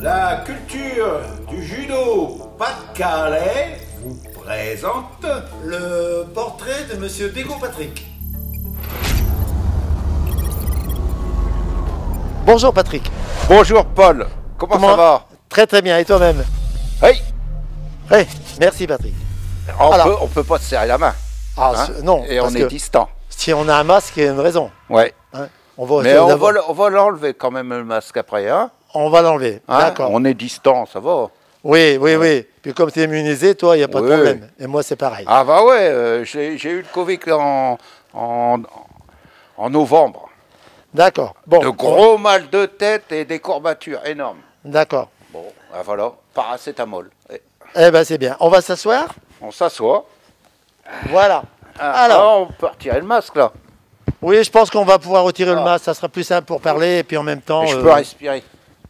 La culture du judo Pas-de-Calais vous présente le portrait de Monsieur Dégo Patrick. Bonjour Patrick. Bonjour Paul. Comment, ça va Très très bien. Et toi-même Oui, Oui. Merci Patrick. On, ne peut, pas se serrer la main. Ah, hein? non. Et on est distant si on a un masque, il y a une raison. Ouais. Hein, on va Mais on va, l'enlever quand même le masque après. Hein on va l'enlever. Hein, d'accord. On est distant, ça va. Oui, oui, oui. Puis comme tu es immunisé, toi, il n'y a pas de problème. Et moi, c'est pareil. Ah bah ouais, euh, j'ai eu le Covid en, novembre. D'accord. Bon. De gros mal de tête et des courbatures énormes. D'accord. Bon, ben voilà, paracétamol. Eh ben c'est bien. On va s'asseoir On s'assoit. Voilà. Ah, alors, on peut retirer le masque là. Oui, je pense qu'on va pouvoir retirer le ah. masque, ça sera plus simple pour parler et puis en même temps. je euh, peux respirer.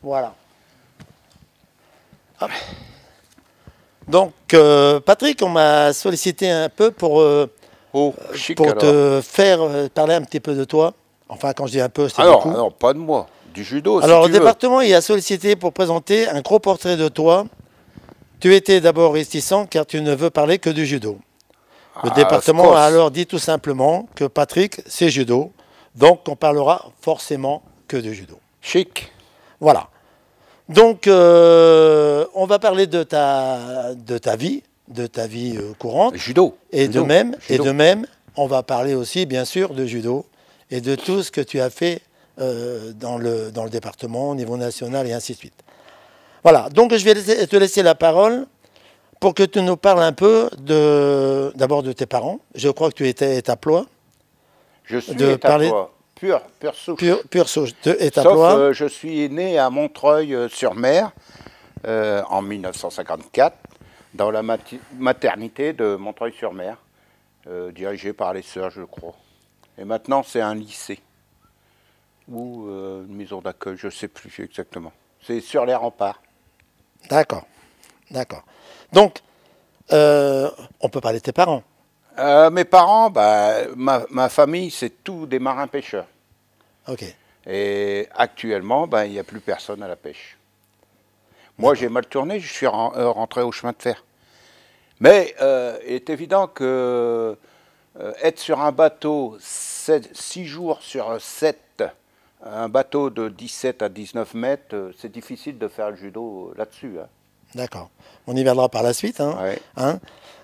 Voilà. Donc, euh, Patrick, on m'a sollicité un peu pour, euh, oh, pour te faire parler un petit peu de toi. Enfin, quand je dis un peu, c'est beaucoup. Alors, pas de moi, du judo. Alors, le département, y il a sollicité pour présenter un gros portrait de toi. Tu étais d'abord réticent car tu ne veux parler que du judo. Le ah, département a alors dit tout simplement que Patrick, c'est judo, donc on parlera forcément que de judo. Chic. Voilà. Donc, euh, on va parler de ta, de ta vie, de ta vie euh, courante. Judo. Et de même, et de même, on va parler aussi, bien sûr, de judo et de tout ce que tu as fait euh, dans, le, dans le département, au niveau national et ainsi de suite. Voilà. Donc, je vais te laisser la parole pour que tu nous parles un peu de, d'abord de tes parents. Je crois que tu étais étaplois. Je suis de pure, pure souche. Pure, souche Sauf, euh, je suis né à Montreuil-sur-Mer euh, euh, en 1954 dans la maternité de Montreuil-sur-Mer, dirigée par les sœurs, je crois. Et maintenant, c'est un lycée ou une maison d'accueil, je ne sais plus exactement. C'est sur les remparts. D'accord, d'accord. Donc, euh, on peut parler de tes parents. Euh, mes parents, bah, ma, famille, c'est tout des marins-pêcheurs. Ok. Et actuellement, bah, il n'y a plus personne à la pêche. Moi, j'ai mal tourné, je suis euh, rentré au chemin de fer. Mais il est évident que être sur un bateau 6 jours sur 7, un bateau de 17 à 19 mètres, c'est difficile de faire le judo là-dessus. Hein. D'accord. On y viendra par la suite. Hein. Hein.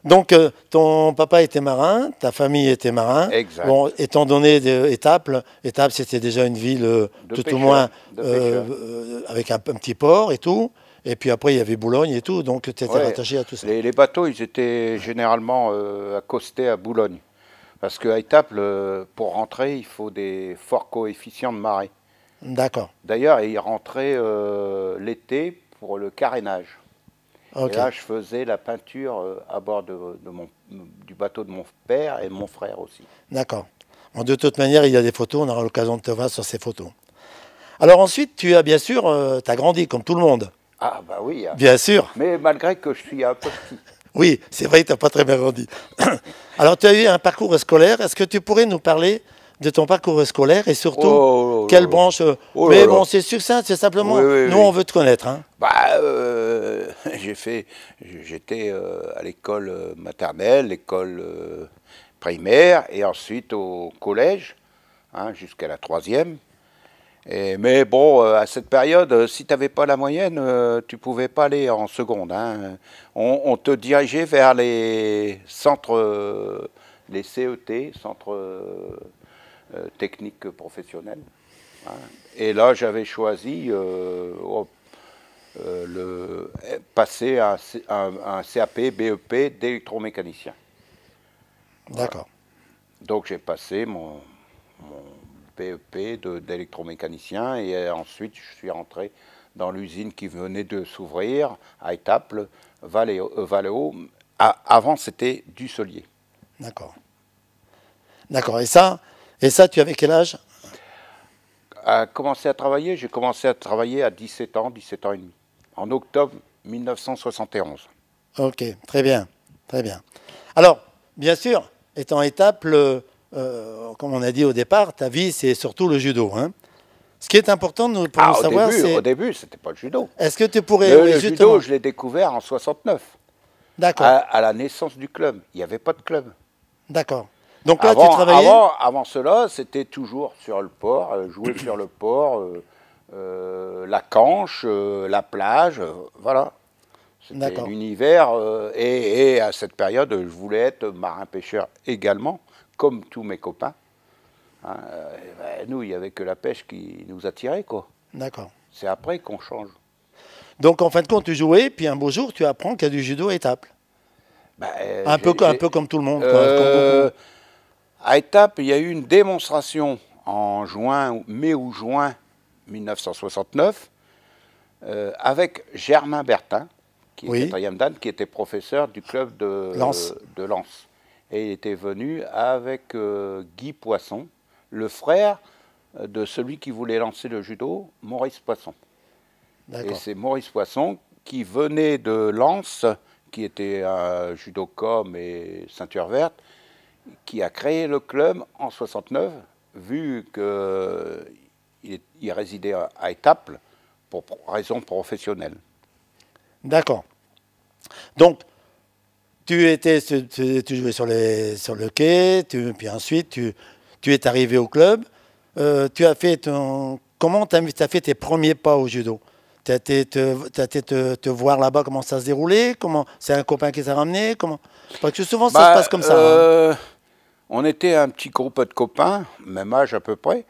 donc, euh, ton papa était marin, ta famille était marin. Bon, étant donné Étaples, Étaples, c'était déjà une ville euh, tout au moins euh, avec un, petit port et tout. Et puis après, il y avait Boulogne et tout, donc tu étais à tout ça. Les, les, bateaux, ils étaient généralement accostés à Boulogne. Parce qu'à Étaples, pour rentrer, il faut des forts coefficients de marée. D'accord. D'ailleurs, ils rentraient l'été pour le carénage là, je faisais la peinture euh, à bord du bateau de mon père et de mon frère aussi. D'accord. de toute manière, il y a des photos, on aura l'occasion de te voir sur ces photos. Alors ensuite, tu as bien sûr, euh, tu as grandi comme tout le monde. Ah bah oui. Hein. Bien sûr. Mais malgré que je suis un peu petit. oui, c'est vrai, tu n'as pas très bien grandi. Alors tu as eu un parcours scolaire, est-ce que tu pourrais nous parler de ton parcours scolaire et surtout oh, oh, oh, quelle branche. Euh, mais bon, c'est succinct, c'est simplement, nous on veut te connaître. Hein. Bah, euh, j'ai fait, j'étais euh, à l'école maternelle, l'école primaire et ensuite au collège hein, jusqu'à la troisième. Et, mais bon, à cette période, si tu n'avais pas la moyenne, tu pouvais pas aller en seconde. Hein. On, on, te dirigeait vers les centres, les CET, centres euh, technique professionnelle. Hein. Et là, j'avais choisi euh, euh, le, passer à un, CAP, BEP d'électromécanicien. D'accord. Donc j'ai passé mon, mon BEP e d'électromécanicien et ensuite je suis rentré dans l'usine qui venait de s'ouvrir à Étaples, Valéo. avant c'était solier. D'accord. D'accord. Et ça, et ça, tu avais quel âge A commencé à travailler, j'ai commencé à travailler à 17 ans, 17 ans et demi, en octobre 1971. Ok, très bien, très bien. Alors, bien sûr, étant étape, euh, comme on a dit au départ, ta vie, c'est surtout le judo. Hein ce qui est important pour ah, nous savoir, c'est... Au début, ce n'était pas le judo. Est-ce que tu pourrais... Le, judo, je l'ai découvert en 69. D'accord. à, la naissance du club. Il n'y avait pas de club. D'accord. Donc là, avant, tu travaillais avant, cela, c'était toujours sur le port, euh, jouer sur le port, euh, euh, la canche, la plage, voilà. C'était l'univers. Et, à cette période, je voulais être marin-pêcheur également, comme tous mes copains. Hein, ben, nous, il n'y avait que la pêche qui nous attirait, quoi. D'accord. C'est après qu'on change. Donc en fin de compte, tu jouais, puis un beau jour, tu apprends qu'il y a du judo à étape. Ben, un, peu, un peu comme tout le monde. Quoi, à étape, il y a eu une démonstration en juin, mai ou juin 1969 euh, avec Germain Bertin, qui était qui était professeur du club de Lens. Et il était venu avec euh, Guy Poisson, le frère euh, de celui qui voulait lancer le judo, Maurice Poisson. Et c'est Maurice Poisson qui venait de Lens, qui était un com et ceinture verte, qui a créé le club en 69, vu qu'il il résidait à Étaples pour raison professionnelle. D'accord. Donc, tu étais, tu, jouais sur, les, sur le quai, puis ensuite tu, tu es arrivé au club. Euh, tu as fait ton, comment tu as, as, fait tes premiers pas au judo Tu as été te, te, voir là-bas, comment ça se déroulait Comment c'est un copain qui t'a ramené Comment Parce que souvent ça se bah, passe comme ça. Hein. Euh, on était un petit groupe de copains, même âge à peu près,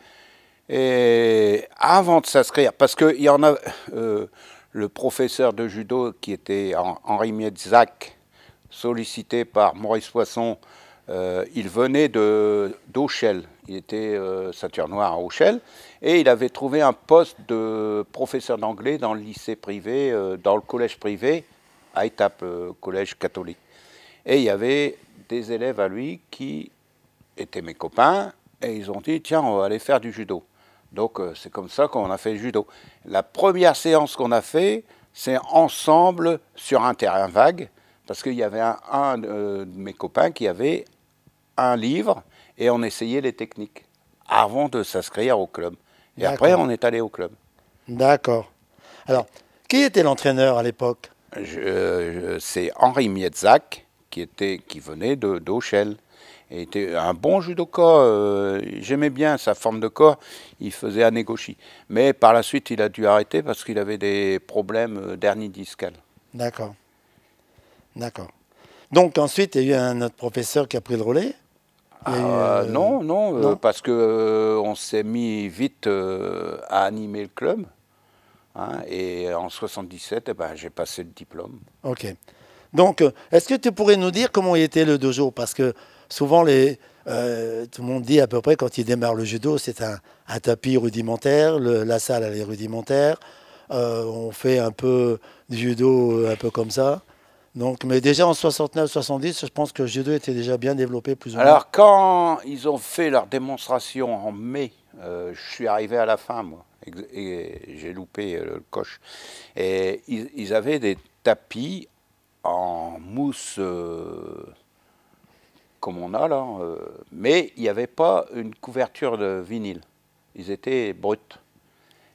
et avant de s'inscrire, parce qu'il y en a euh, le professeur de judo qui était Henri Mietzak, sollicité par Maurice Poisson, euh, il venait de d'Auchel, il était euh, ceinture noire à Auchel, et il avait trouvé un poste de professeur d'anglais dans le lycée privé, dans le collège privé, à étape collège catholique. Et il y avait des élèves à lui qui étaient mes copains et ils ont dit tiens, on va aller faire du judo. Donc euh, c'est comme ça qu'on a fait le judo. La première séance qu'on a fait, c'est ensemble sur un terrain vague, parce qu'il y avait un, euh, de mes copains qui avait un livre et on essayait les techniques avant de s'inscrire au club. Et après, on est allé au club. D'accord. Alors, qui était l'entraîneur à l'époque euh, C'est Henri Mietzak qui, était, qui venait de d'Auchel était un bon judoka. Euh, j'aimais bien sa forme de corps. Il faisait négoci Mais par la suite, il a dû arrêter parce qu'il avait des problèmes euh, d'hernie discale. D'accord. D'accord. Donc ensuite, il y a eu un autre professeur qui a pris le relais ah, euh, non, non, parce que on s'est mis vite à animer le club. Hein, et en 77, eh ben, j'ai passé le diplôme. Ok. Donc, est-ce que tu pourrais nous dire comment était le dojo Parce que souvent, les, euh, tout le monde dit à peu près quand il démarre le judo, c'est un, tapis rudimentaire, la salle elle est rudimentaire, euh, on fait un peu du judo euh, un peu comme ça. Donc, mais déjà en 69-70, je pense que le judo était déjà bien développé plus ou moins. Alors quand ils ont fait leur démonstration en mai, je suis arrivé à la fin moi, et, j'ai loupé le coche. Et ils, avaient des tapis en mousse comme on a là, euh, mais il n'y avait pas une couverture de vinyle. Ils étaient bruts.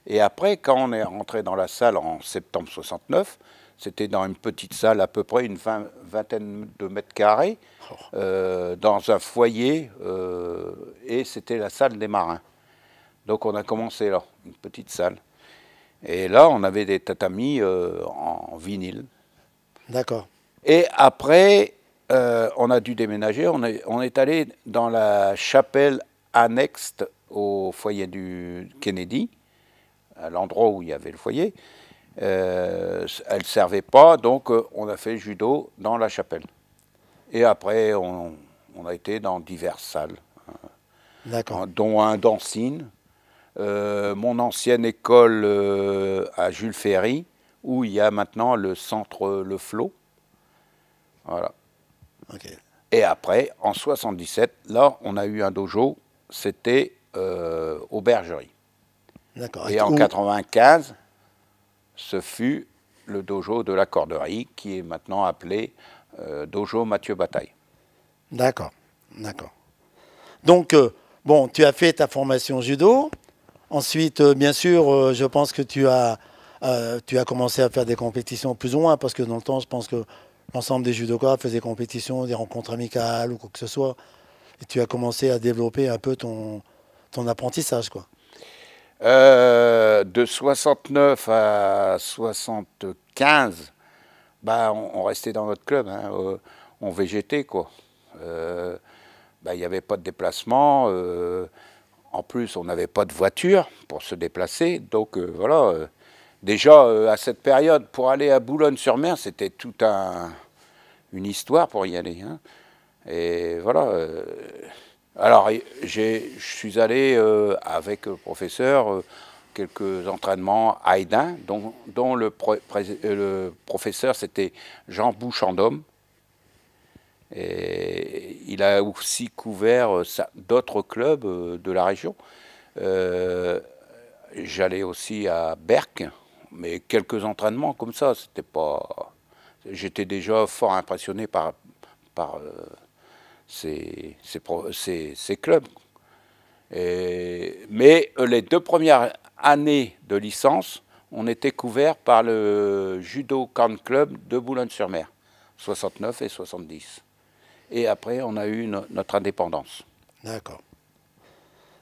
Et après, quand on est rentré dans la salle en septembre 69, c'était dans une petite salle, à peu près une vingtaine de mètres carrés, oh. euh, dans un foyer, euh, et c'était la salle des marins. Donc on a commencé là, une petite salle. Et là, on avait des tatamis en vinyle. D'accord. Et après, euh, on a dû déménager. On est, allé dans la chapelle annexe au foyer du Kennedy, à l'endroit où il y avait le foyer. Euh, elle ne servait pas, donc euh, on a fait judo dans la chapelle. Et après, on, a été dans diverses salles, hein, dont un dansine. mon ancienne école à Jules Ferry, où il y a maintenant le centre Le Flot. Voilà. Et après, en 77, là, on a eu un dojo, c'était euh, au Bergerie. D'accord. Et, en 95, ce fut le dojo de la Corderie, qui est maintenant appelé euh, dojo Mathieu Bataille. D'accord, d'accord. Donc, euh, bon, tu as fait ta formation judo. Ensuite, bien sûr, je pense que tu as, tu as commencé à faire des compétitions plus ou moins, parce que dans le temps, je pense que l'ensemble des judokas faisaient compétition, des rencontres amicales ou quoi que ce soit. Et tu as commencé à développer un peu ton, apprentissage, quoi. Euh, de 69 à 75, bah, on, restait dans notre club, hein, on végétait, quoi. Euh, bah, il n'y avait pas de déplacement. Euh, en plus, on n'avait pas de voiture pour se déplacer. Donc voilà, déjà à cette période, pour aller à Boulogne-sur-Mer, c'était tout un, une histoire pour y aller. Hein. Et voilà. Euh, alors, je suis allé euh, avec le professeur euh, quelques entraînements à Aydin, dont, dont le, le, professeur c'était Jean Bouchandom. Et il a aussi couvert d'autres clubs de la région. J'allais aussi à Berck, mais quelques entraînements comme ça, c'était pas j'étais déjà fort impressionné par, par euh, ces, clubs. mais euh, les deux premières années de licence, on était couvert par le Judo Camp Club de Boulogne-sur-Mer, 69 et 70. Et après, on a eu notre indépendance. D'accord.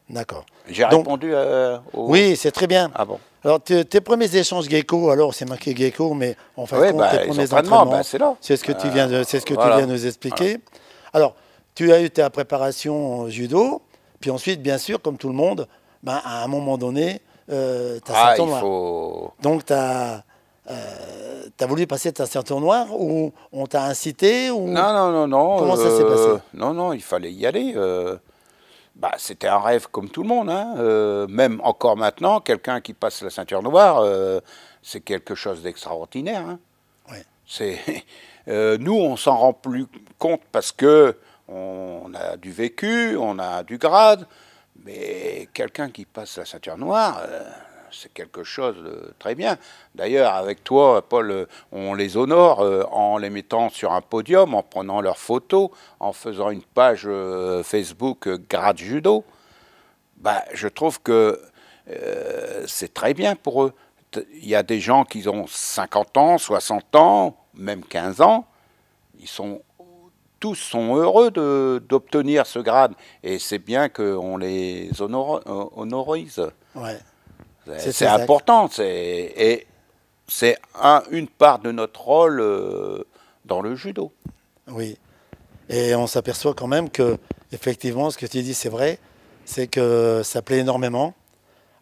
D'accord. J'ai répondu euh, Oui, c'est très bien. Ah bon alors, tes, premiers échanges Gecko, alors c'est marqué Gecko, mais en fait tes bah, premiers entraînements, bah, c'est là. C'est ce que, tu euh, viens, de, ce que tu viens nous expliquer. Alors, tu as eu ta préparation judo, puis ensuite, bien sûr, comme tout le monde, ben, à un moment donné, euh, tu as ah, il faut... Donc, tu as. Euh, voulu passer ta ceinture noire ou on t'a incité ou... Non, non, non, non. Comment ça s'est passé Non, non, il fallait y aller. Bah, c'était un rêve comme tout le monde. Hein. Euh, même encore maintenant, quelqu'un qui passe la ceinture noire, euh, c'est quelque chose d'extraordinaire. Hein. C'est euh, nous, on s'en rend plus compte parce que on a du vécu, on a du grade, mais quelqu'un qui passe la ceinture noire, c'est quelque chose de très bien. D'ailleurs, avec toi, Paul, euh, on les honore euh, en les mettant sur un podium, en prenant leurs photos, en faisant une page euh, Facebook grade judo. Bah, je trouve que c'est très bien pour eux. Il y a des gens qui ont 50 ans, 60 ans, même 15 ans. Ils sont tous sont heureux d'obtenir ce grade. Et c'est bien qu'on les honorise. Ouais. C'est important. Et c'est une part de notre rôle euh, dans le judo. Oui. Et on s'aperçoit quand même que, effectivement, ce que tu dis, c'est vrai. C'est que ça plaît énormément.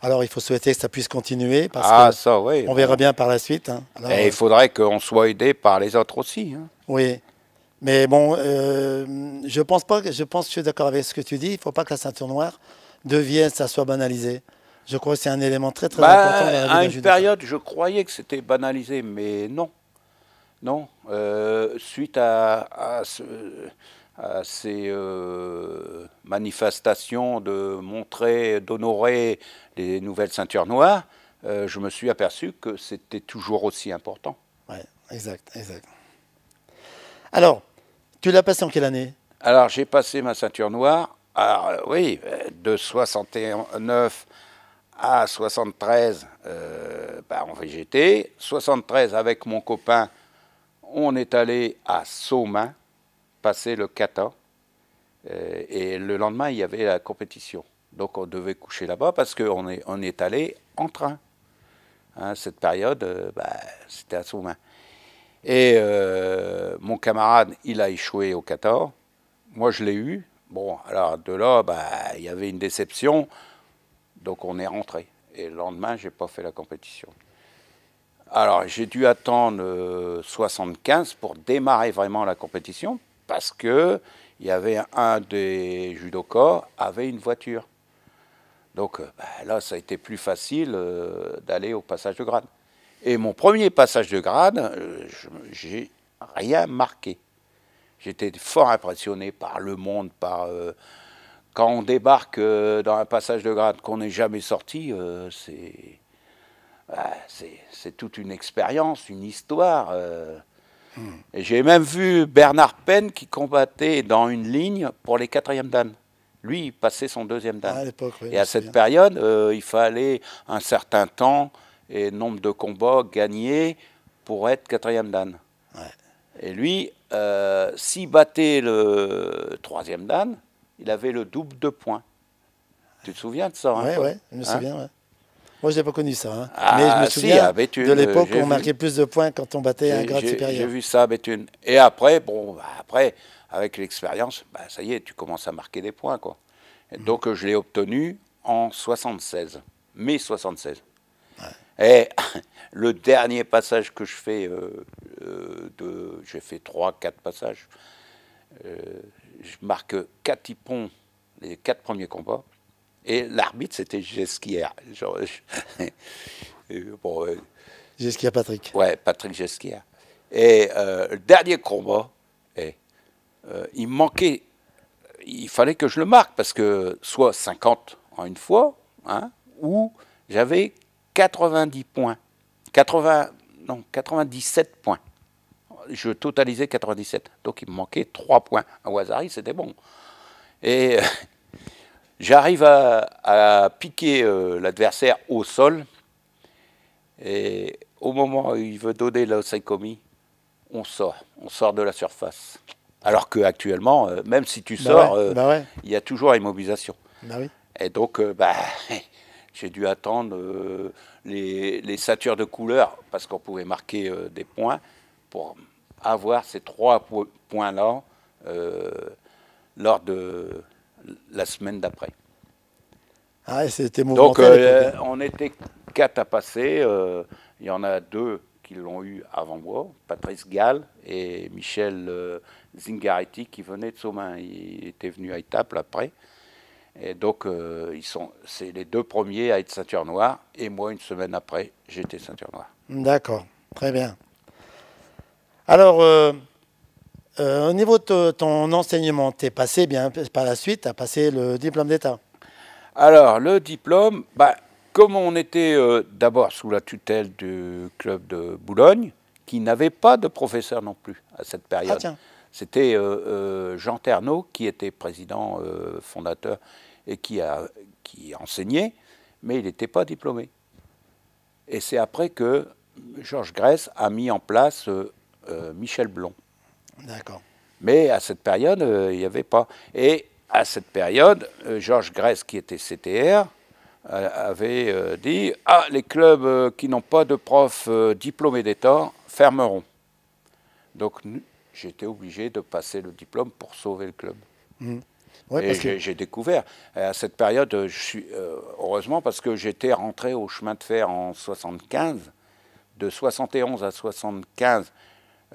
Alors, il faut souhaiter que ça puisse continuer. Parce ah, qu'on On verra bien par la suite. Hein. et il euh, faudrait qu'on soit aidé par les autres aussi. Hein. Oui. Mais bon, euh, je pense pas. Je pense que je suis d'accord avec ce que tu dis. Il ne faut pas que la ceinture noire devienne, ça soit banalisé. Je crois que c'est un élément très très bah, important. à une période, je croyais que c'était banalisé, mais non. Non. Euh, suite à, ces euh, manifestations de montrer, d'honorer les nouvelles ceintures noires, euh, je me suis aperçu que c'était toujours aussi important. Oui, exact, exact. Alors, tu l'as passé en quelle année Alors, j'ai passé ma ceinture noire. Alors, ah, oui, de 69 à 73 euh, fait en VGT. 73 avec mon copain, on est allé à Saumin, passer le Qatar. Euh, et le lendemain, il y avait la compétition. Donc on devait coucher là-bas parce qu'on est, on est allé en train. Hein, cette période, euh, bah, c'était à Saumin. Et euh, mon camarade, il a échoué au 14, Moi, je l'ai eu. Bon, alors de là, bah, il y avait une déception donc on est rentré. Et le lendemain, je n'ai pas fait la compétition. Alors j'ai dû attendre 75 euh, pour démarrer vraiment la compétition parce que il y avait un des judokas avait une voiture. Donc euh, bah, là, ça a été plus facile euh, d'aller au passage de grade. Et mon premier passage de grade, je j'ai rien marqué. J'étais fort impressionné par le monde, par quand on débarque euh, dans un passage de grade qu'on n'est jamais sorti, euh, bah, c'est c'est toute une expérience, une histoire. Euh. Hmm. J'ai même vu Bernard Penn qui combattait dans une ligne pour les quatrièmes dames. Lui, il passait son deuxième dan. Ah, et à cette période, il fallait un certain temps et nombre de combats gagnés pour être quatrième dan. Et lui, s'il battait le troisième dan, il avait le double de points. Tu te souviens de ça Oui, hein, je me hein souviens. Moi, je n'ai pas connu ça. Hein. Ah, mais je me souviens si, ah, de euh, l'époque où on marquait plus de points quand on battait un grade supérieur. J'ai vu ça à Béthune. Et après, bon, bah, après avec l'expérience, bah, ça y est, tu commences à marquer des points. Quoi. Mm. Donc, euh, je l'ai obtenu en 76, mai 76. Et le dernier passage que je fais, euh, j'ai fait trois, quatre passages je marque 4 tipons les quatre premiers combats. Et l'arbitre, c'était Gesquière. bon, euh, Patrick. Ouais, Patrick Jesquière. Et euh, le dernier combat, et, me euh, il manquait, il fallait que je le marque, parce que soit 50 en une fois, hein, ou j'avais 90 points. 80, non, 97 points je totalisais 97. Donc il me manquait 3 points. À Wazari, c'était bon. Et euh, j'arrive à, piquer euh, l'adversaire au sol. Et au moment où il veut donner la commis, on sort. On sort de la surface. Alors qu'actuellement, euh, même si tu bah sors, bah il y a toujours immobilisation. Bah Et donc, j'ai dû attendre les, satures de couleur parce qu'on pouvait marquer des points pour avoir ces trois points-là euh, lors de la semaine d'après. Ah, c'était Donc, euh, on était quatre à passer. Euh, il y en a deux qui l'ont eu avant moi, Patrice Gall et Michel Zingaretti, qui venait de main. Il était venu à Étape après. Et donc, ils sont, c'est les deux premiers à être ceinture noire. Et moi, une semaine après, j'étais ceinture noire. D'accord, très bien. Alors, euh, euh, au niveau de ton enseignement, tu es passé bien par la suite, tu as passé le diplôme d'État. Alors, le diplôme, bah, comme on était euh, d'abord sous la tutelle du club de Boulogne, qui n'avait pas de professeur non plus à cette ah, période. C'était Jean Ternaud qui était président fondateur et qui, a, qui enseignait, mais il n'était pas diplômé. Et c'est après que Georges Grèce a mis en place euh, Michel Blond. D'accord. Mais à cette période, euh, il n'y avait pas. Et à cette période, euh, Georges Grèce, qui était CTR, avait dit Ah, les clubs qui n'ont pas de profs diplômés d'État fermeront. Donc j'étais obligé de passer le diplôme pour sauver le club. Mmh. Et j'ai découvert. À cette période, je suis, heureusement, parce que j'étais rentré au chemin de fer en 75. De 71 à 75,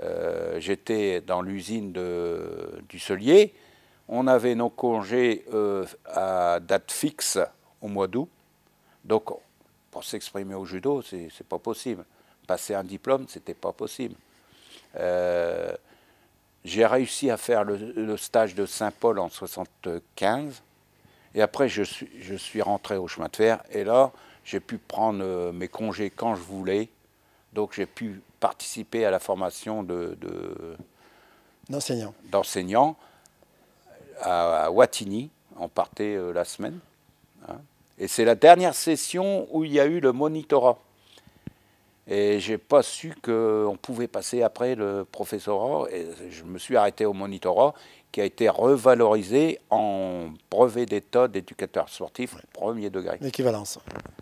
euh, j'étais dans l'usine du Solier. On avait nos congés euh, à date fixe au mois d'août. Donc, pour s'exprimer au judo, c'est pas possible. Passer un diplôme, c'était pas possible. Euh, j'ai réussi à faire le, stage de Saint-Paul en 75. Et après, je suis, je suis rentré au chemin de fer. Et là, j'ai pu prendre mes congés quand je voulais. Donc, j'ai pu participer à la formation d'enseignants. à, à, On partait euh, la semaine. Hein. Et c'est la dernière session où il y a eu le monitorat. Et je n'ai pas su qu'on pouvait passer après le professorat. Et je me suis arrêté au monitorat qui a été revalorisé en brevet d'état d'éducateur sportif premier degré. L'équivalence.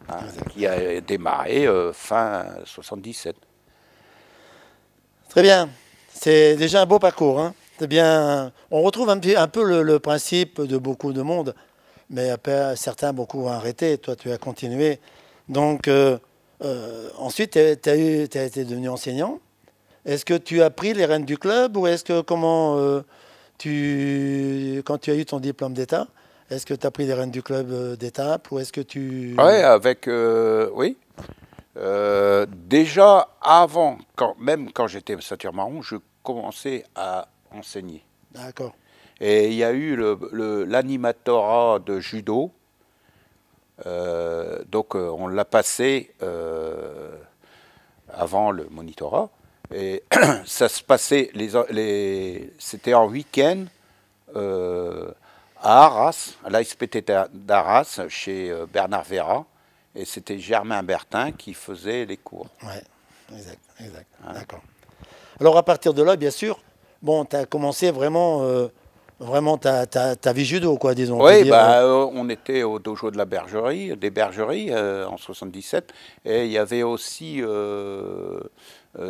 Hein, qui a démarré euh, fin 77. Très bien. C'est déjà un beau parcours. Hein. on retrouve un, peu le, principe de beaucoup de monde, mais certains beaucoup ont arrêté. Toi, tu as continué. Donc, euh, euh, ensuite, tu as, été devenu enseignant. Est-ce que tu as pris les rênes du club ou est-ce que comment euh, tu, quand tu as eu ton diplôme d'État, est-ce que tu as pris les rênes du club d'État ou est-ce que tu... Ouais, avec, oui, euh, déjà avant, quand, même quand j'étais ceinture marron, je commençais à enseigner. D'accord. Et il y a eu l'animatorat de judo. Euh, donc euh, on l'a passé avant le monitorat. Et ça se passait, les, les, c'était en week-end à Arras, à l'ASPT d'Arras, chez Bernard Vera. Et c'était Germain Bertin qui faisait les cours. Oui, exact, exact. Hein. D'accord. Alors à partir de là, bien sûr, bon, tu as commencé vraiment, euh, vraiment ta, ta, vie judo, quoi, disons. Oui, bah, hein. euh, on était au dojo de la bergerie, euh, des bergeries en 77. Et il y avait aussi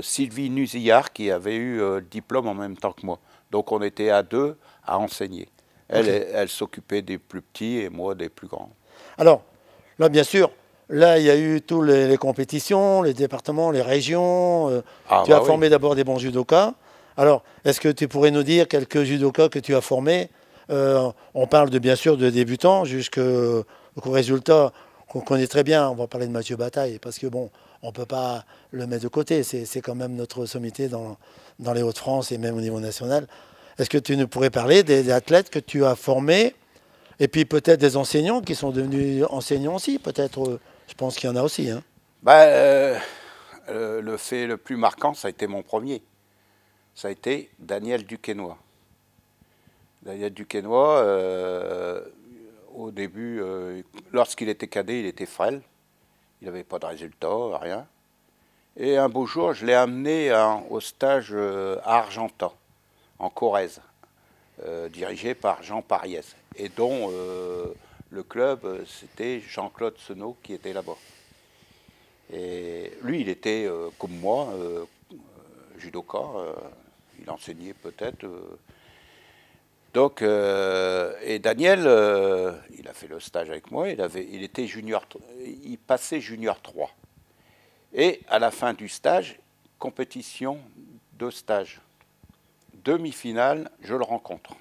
Sylvie Nusillard qui avait eu le diplôme en même temps que moi. Donc on était à deux à enseigner. elle, elle s'occupait des plus petits et moi des plus grands. Alors, là, bien sûr, Là, il y a eu toutes les, compétitions, les départements, les régions. Euh, ah, tu bah as formé d'abord des bons judokas. Alors, est-ce que tu pourrais nous dire quelques judokas que tu as formés euh, On parle de, bien sûr de débutants jusqu'au résultat qu'on connaît très bien. On va parler de Mathieu Bataille parce que, bon, on ne peut pas le mettre de côté. C'est quand même notre sommité dans, dans les Hauts-de-France et même au niveau national. Est-ce que tu nous pourrais parler des, des athlètes que tu as formés et puis peut-être des enseignants qui sont devenus enseignants aussi, peut-être euh, je pense qu'il y en a aussi. Hein. Bah, euh, euh, le fait le plus marquant, ça a été mon premier. Ça a été Daniel Duquesnois. Daniel Duquesnois, euh, au début, lorsqu'il était cadet, il était frêle. Il n'avait pas de résultat, rien. Et un beau jour, je l'ai amené au stage à Argentan, en Corrèze, dirigé par Jean Pariès, et dont le club, euh, c'était Jean-Claude Senot qui était là-bas. Et lui, il était, euh, comme moi, euh, judoka. il enseignait peut-être. Donc, et Daniel, il a fait le stage avec moi. Il, avait, il était junior, il passait junior 3. Et à la fin du stage, compétition de stage. Demi-finale, je le rencontre.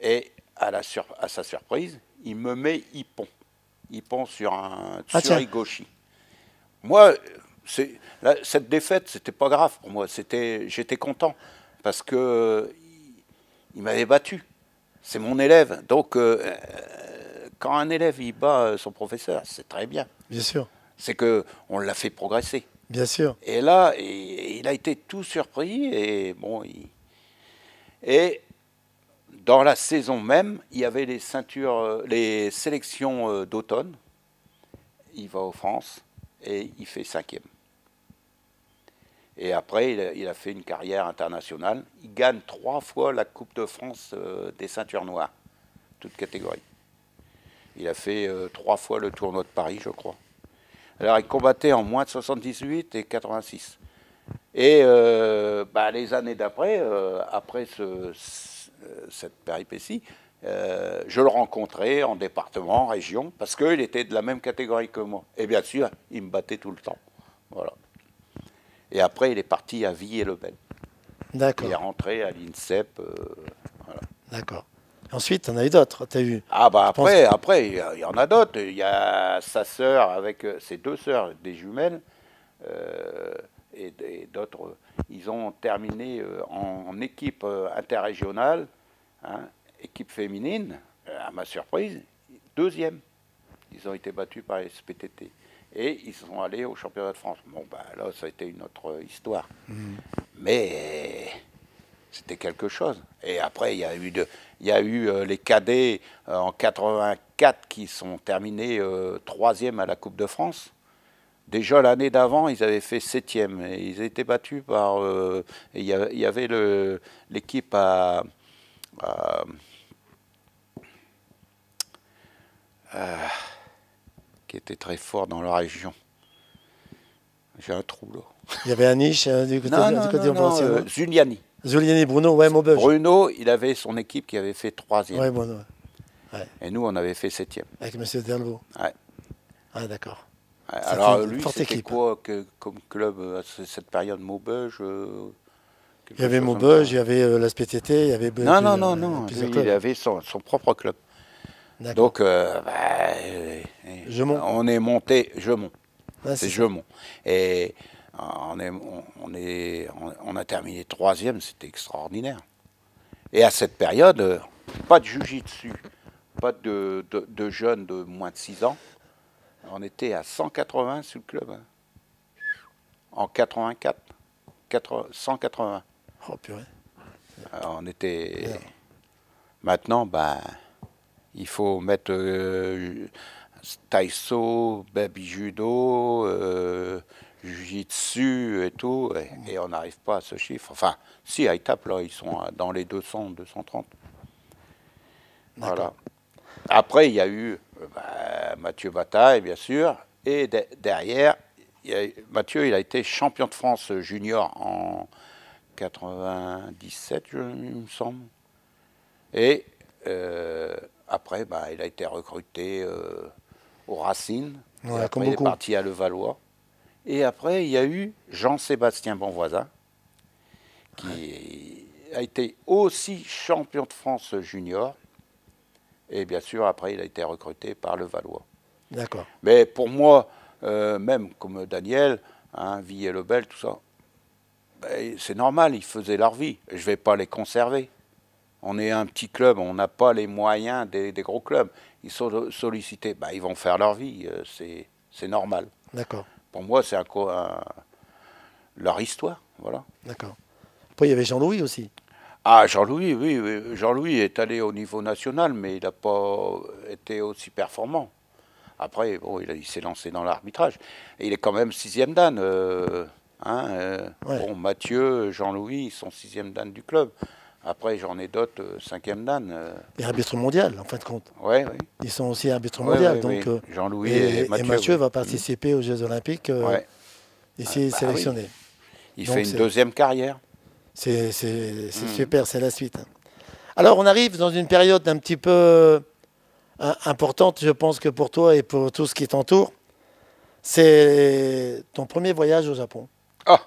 Et à, sa surprise, il me met Hippon. Hippon sur un Tsurigoshi. Ah, moi, cette défaite, c'était pas grave pour moi. J'étais content parce que il m'avait battu. C'est mon élève. Donc, euh, quand un élève il bat euh, son professeur, c'est très bien. Bien sûr. C'est que on l'a fait progresser. Bien sûr. Et là, il, il a été tout surpris et bon, il, et dans la saison même, il y avait les ceintures, euh, les sélections euh, d'automne. Il va aux France et il fait cinquième. Et après, il a, fait une carrière internationale. Il gagne trois fois la Coupe de France euh, des ceintures noires, toute catégorie. Il a fait trois fois le tournoi de Paris, je crois. Alors, il combattait en moins de 78 et 86. Et bah, les années d'après, après ce euh, cette péripétie, euh, je le rencontrais en département, en région, parce qu'il était de la même catégorie que moi. Et bien sûr, il me battait tout le temps. Voilà. Et après, il est parti à villers le bel D'accord. Il est rentré à l'INSEP. Euh, D'accord. Ensuite, on en a eu d'autres, t'as as Ah, bah après, après, il y, en a d'autres. Il y a sa sœur avec ses deux sœurs, des jumelles et, d'autres, ils ont terminé euh, en, équipe euh, interrégionale, hein, équipe féminine, euh, à ma surprise, deuxième. Ils ont été battus par les SPTT. Et ils sont allés au championnat de France. Bon, ben là, ça a été une autre histoire. Mm-hmm. Mais c'était quelque chose. Et après, il y a eu, eu les cadets en 84 qui sont terminés troisième à la Coupe de France. Déjà l'année d'avant, ils avaient fait septième. Et ils étaient battus par. Euh, il y avait l'équipe à, euh, qui était très fort dans la région. J'ai un trou là. Il y avait un niche euh, du côté, non, Zuliani. Zuliani, Bruno, ouais, Maubeuge. Bruno, il avait son équipe qui avait fait troisième. Ouais, Bruno. Ouais. Et nous, on avait fait septième. Avec M. Delvaux. Ouais. Ah, d'accord. Alors lui, c'était quoi comme club à euh, cette période Maubeuge euh, Il y avait Maubeuge, il y avait l'ASPTT, euh, la il y avait... Non, non, non, non, il avait son, propre club. Donc, bah, on est monté, je monte. Ah, c'est je monte. Et on, on, est, on, a terminé troisième, c'était extraordinaire. Et à cette période, pas de dessus pas de, de jeunes de moins de 6 ans. On était à 180 sur le club. Hein. En 84. 180. Oh purée. Euh, on était. Maintenant, ben, il faut mettre euh, Taiso, Baby Judo, euh, Jiu-Jitsu et tout, et, on n'arrive pas à ce chiffre. Enfin, si, à étape, ils sont euh, dans les 200, 230. Voilà. Après, il y a eu euh, bah, Mathieu Bataille, bien sûr. Et derrière, Mathieu, il a été champion de France junior en 97, il me semble. Et euh, après, bah, il a été recruté euh, aux Racines. il est parti à Levallois. Et après, il y a eu Jean-Sébastien Bonvoisin, qui a été aussi champion de France junior et bien sûr, après, il a été recruté par le Valois. D'accord. Mais pour moi, euh, même comme Daniel, hein, Villiers Lebel, tout ça, ben, c'est normal, ils faisaient leur vie. Je ne vais pas les conserver. On est un petit club, on n'a pas les moyens des, gros clubs. Ils sont sollicités, ben, ils vont faire leur vie, euh, c'est normal. D'accord. Pour moi, c'est leur histoire, voilà. D'accord. Après, il y avait Jean-Louis aussi. Ah, Jean-Louis, oui, Jean-Louis est allé au niveau national, mais il n'a pas été aussi performant. Après, bon, il, s'est lancé dans l'arbitrage. Il est quand même sixième dan. Euh, hein, euh. Bon, Mathieu, Jean-Louis, ils sont sixième dan du club. Après, j'en ai d'autres, euh, cinquième dan. Et arbitre mondial, en fin de compte. Oui, Ils sont aussi arbitre mondial. donc, Jean-Louis et, Mathieu. va participer aux Jeux Olympiques. il s'est ah, bah sélectionné. Il fait une deuxième carrière. C'est hmm. super, c'est la suite. Alors on arrive dans une période un petit peu euh, importante, je pense que pour toi et pour tout ce qui t'entoure. C'est ton premier voyage au Japon. Ah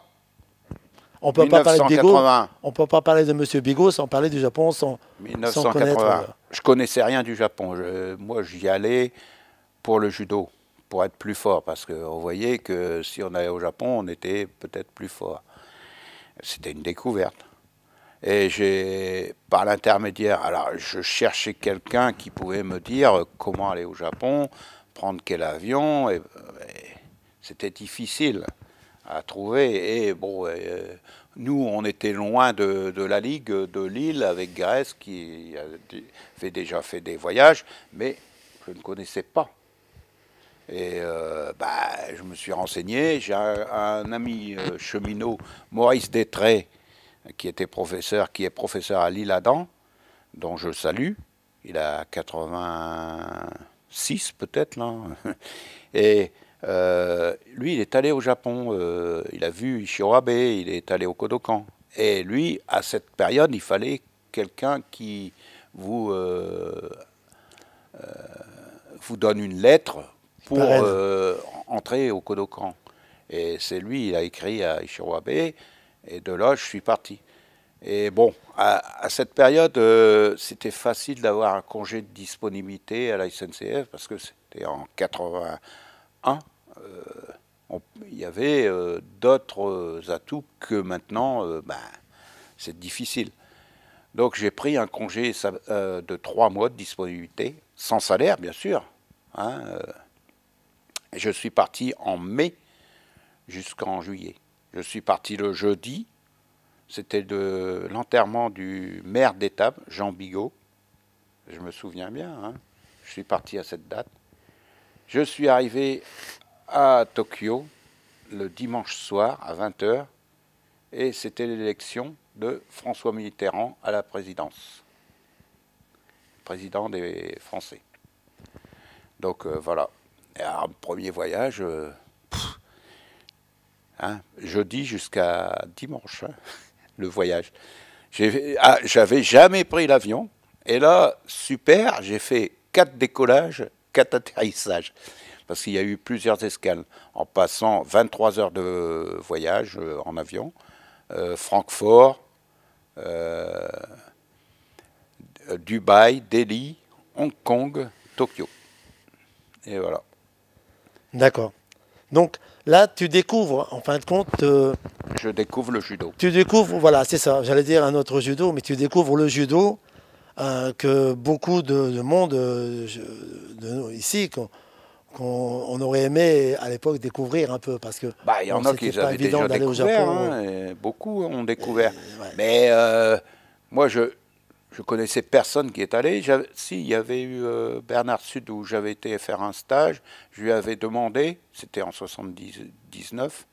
On peut pas parler de On peut pas parler de Monsieur Bigot sans parler du Japon, sans, 1980. connaître... Euh, je connaissais rien du Japon. moi, j'y allais pour le judo, pour être plus fort, parce qu'on voyait que si on allait au Japon, on était peut-être plus fort. C'était une découverte. Et j'ai, par l'intermédiaire, alors je cherchais quelqu'un qui pouvait me dire comment aller au Japon, prendre quel avion. Et, c'était difficile à trouver. Et bon, euh, nous, on était loin de, de la Ligue de Lille avec Grèce qui avait déjà fait des voyages, mais je ne connaissais pas. Et euh, bah, je me suis renseigné. J'ai un, ami euh, cheminot, Maurice destré qui était professeur, qui est professeur à Lille-Adam, dont je salue. Il a 86 peut-être, là. Et euh, lui, il est allé au Japon. il a vu Ishiorabe, il est allé au Kodokan. Et lui, à cette période, il fallait quelqu'un qui vous, vous donne une lettre pour euh, entrer au Kodokan. Et c'est lui, il a écrit à Abe, et de là, je suis parti. Et bon, à, cette période, euh, c'était facile d'avoir un congé de disponibilité à la SNCF, parce que c'était en 81. Euh, il y avait d'autres atouts que maintenant, ben, c'est difficile. Donc j'ai pris un congé de trois mois de disponibilité, sans salaire bien sûr. Hein, je suis parti en mai jusqu'en juillet. Je suis parti le jeudi. C'était de l'enterrement du maire d'État, Jean Bigot. Je me souviens bien. Hein. Je suis parti à cette date. Je suis arrivé à Tokyo le dimanche soir à 20h. Et c'était l'élection de François Mitterrand à la présidence. Président des Français. Donc euh, voilà. Alors, premier voyage, euh, hein, jeudi jusqu'à dimanche, hein, le voyage. Ah, j'avais jamais pris l'avion. Et là, super, j'ai fait quatre décollages, quatre atterrissages. Parce qu'il y a eu plusieurs escales. En passant 23 heures de voyage euh, en avion, euh, Francfort, Dubaï, Delhi, Hong Kong, Tokyo. Et voilà. D'accord. Donc là, tu découvres, en fin de compte. Euh, je découvre le judo. Tu découvres, voilà, c'est ça. J'allais dire un autre judo, mais tu découvres le judo euh, que beaucoup de, monde euh, ici, qu'on aurait aimé à l'époque découvrir un peu, parce que. Bah, il y en a qui avaient déjà découvert, au hein, beaucoup ont découvert. Mais. Moi, je, je connaissais personne qui est allé. Si, il y avait eu euh, Bernard Sud où j'avais été faire un stage. Je lui avais demandé, c'était en 79,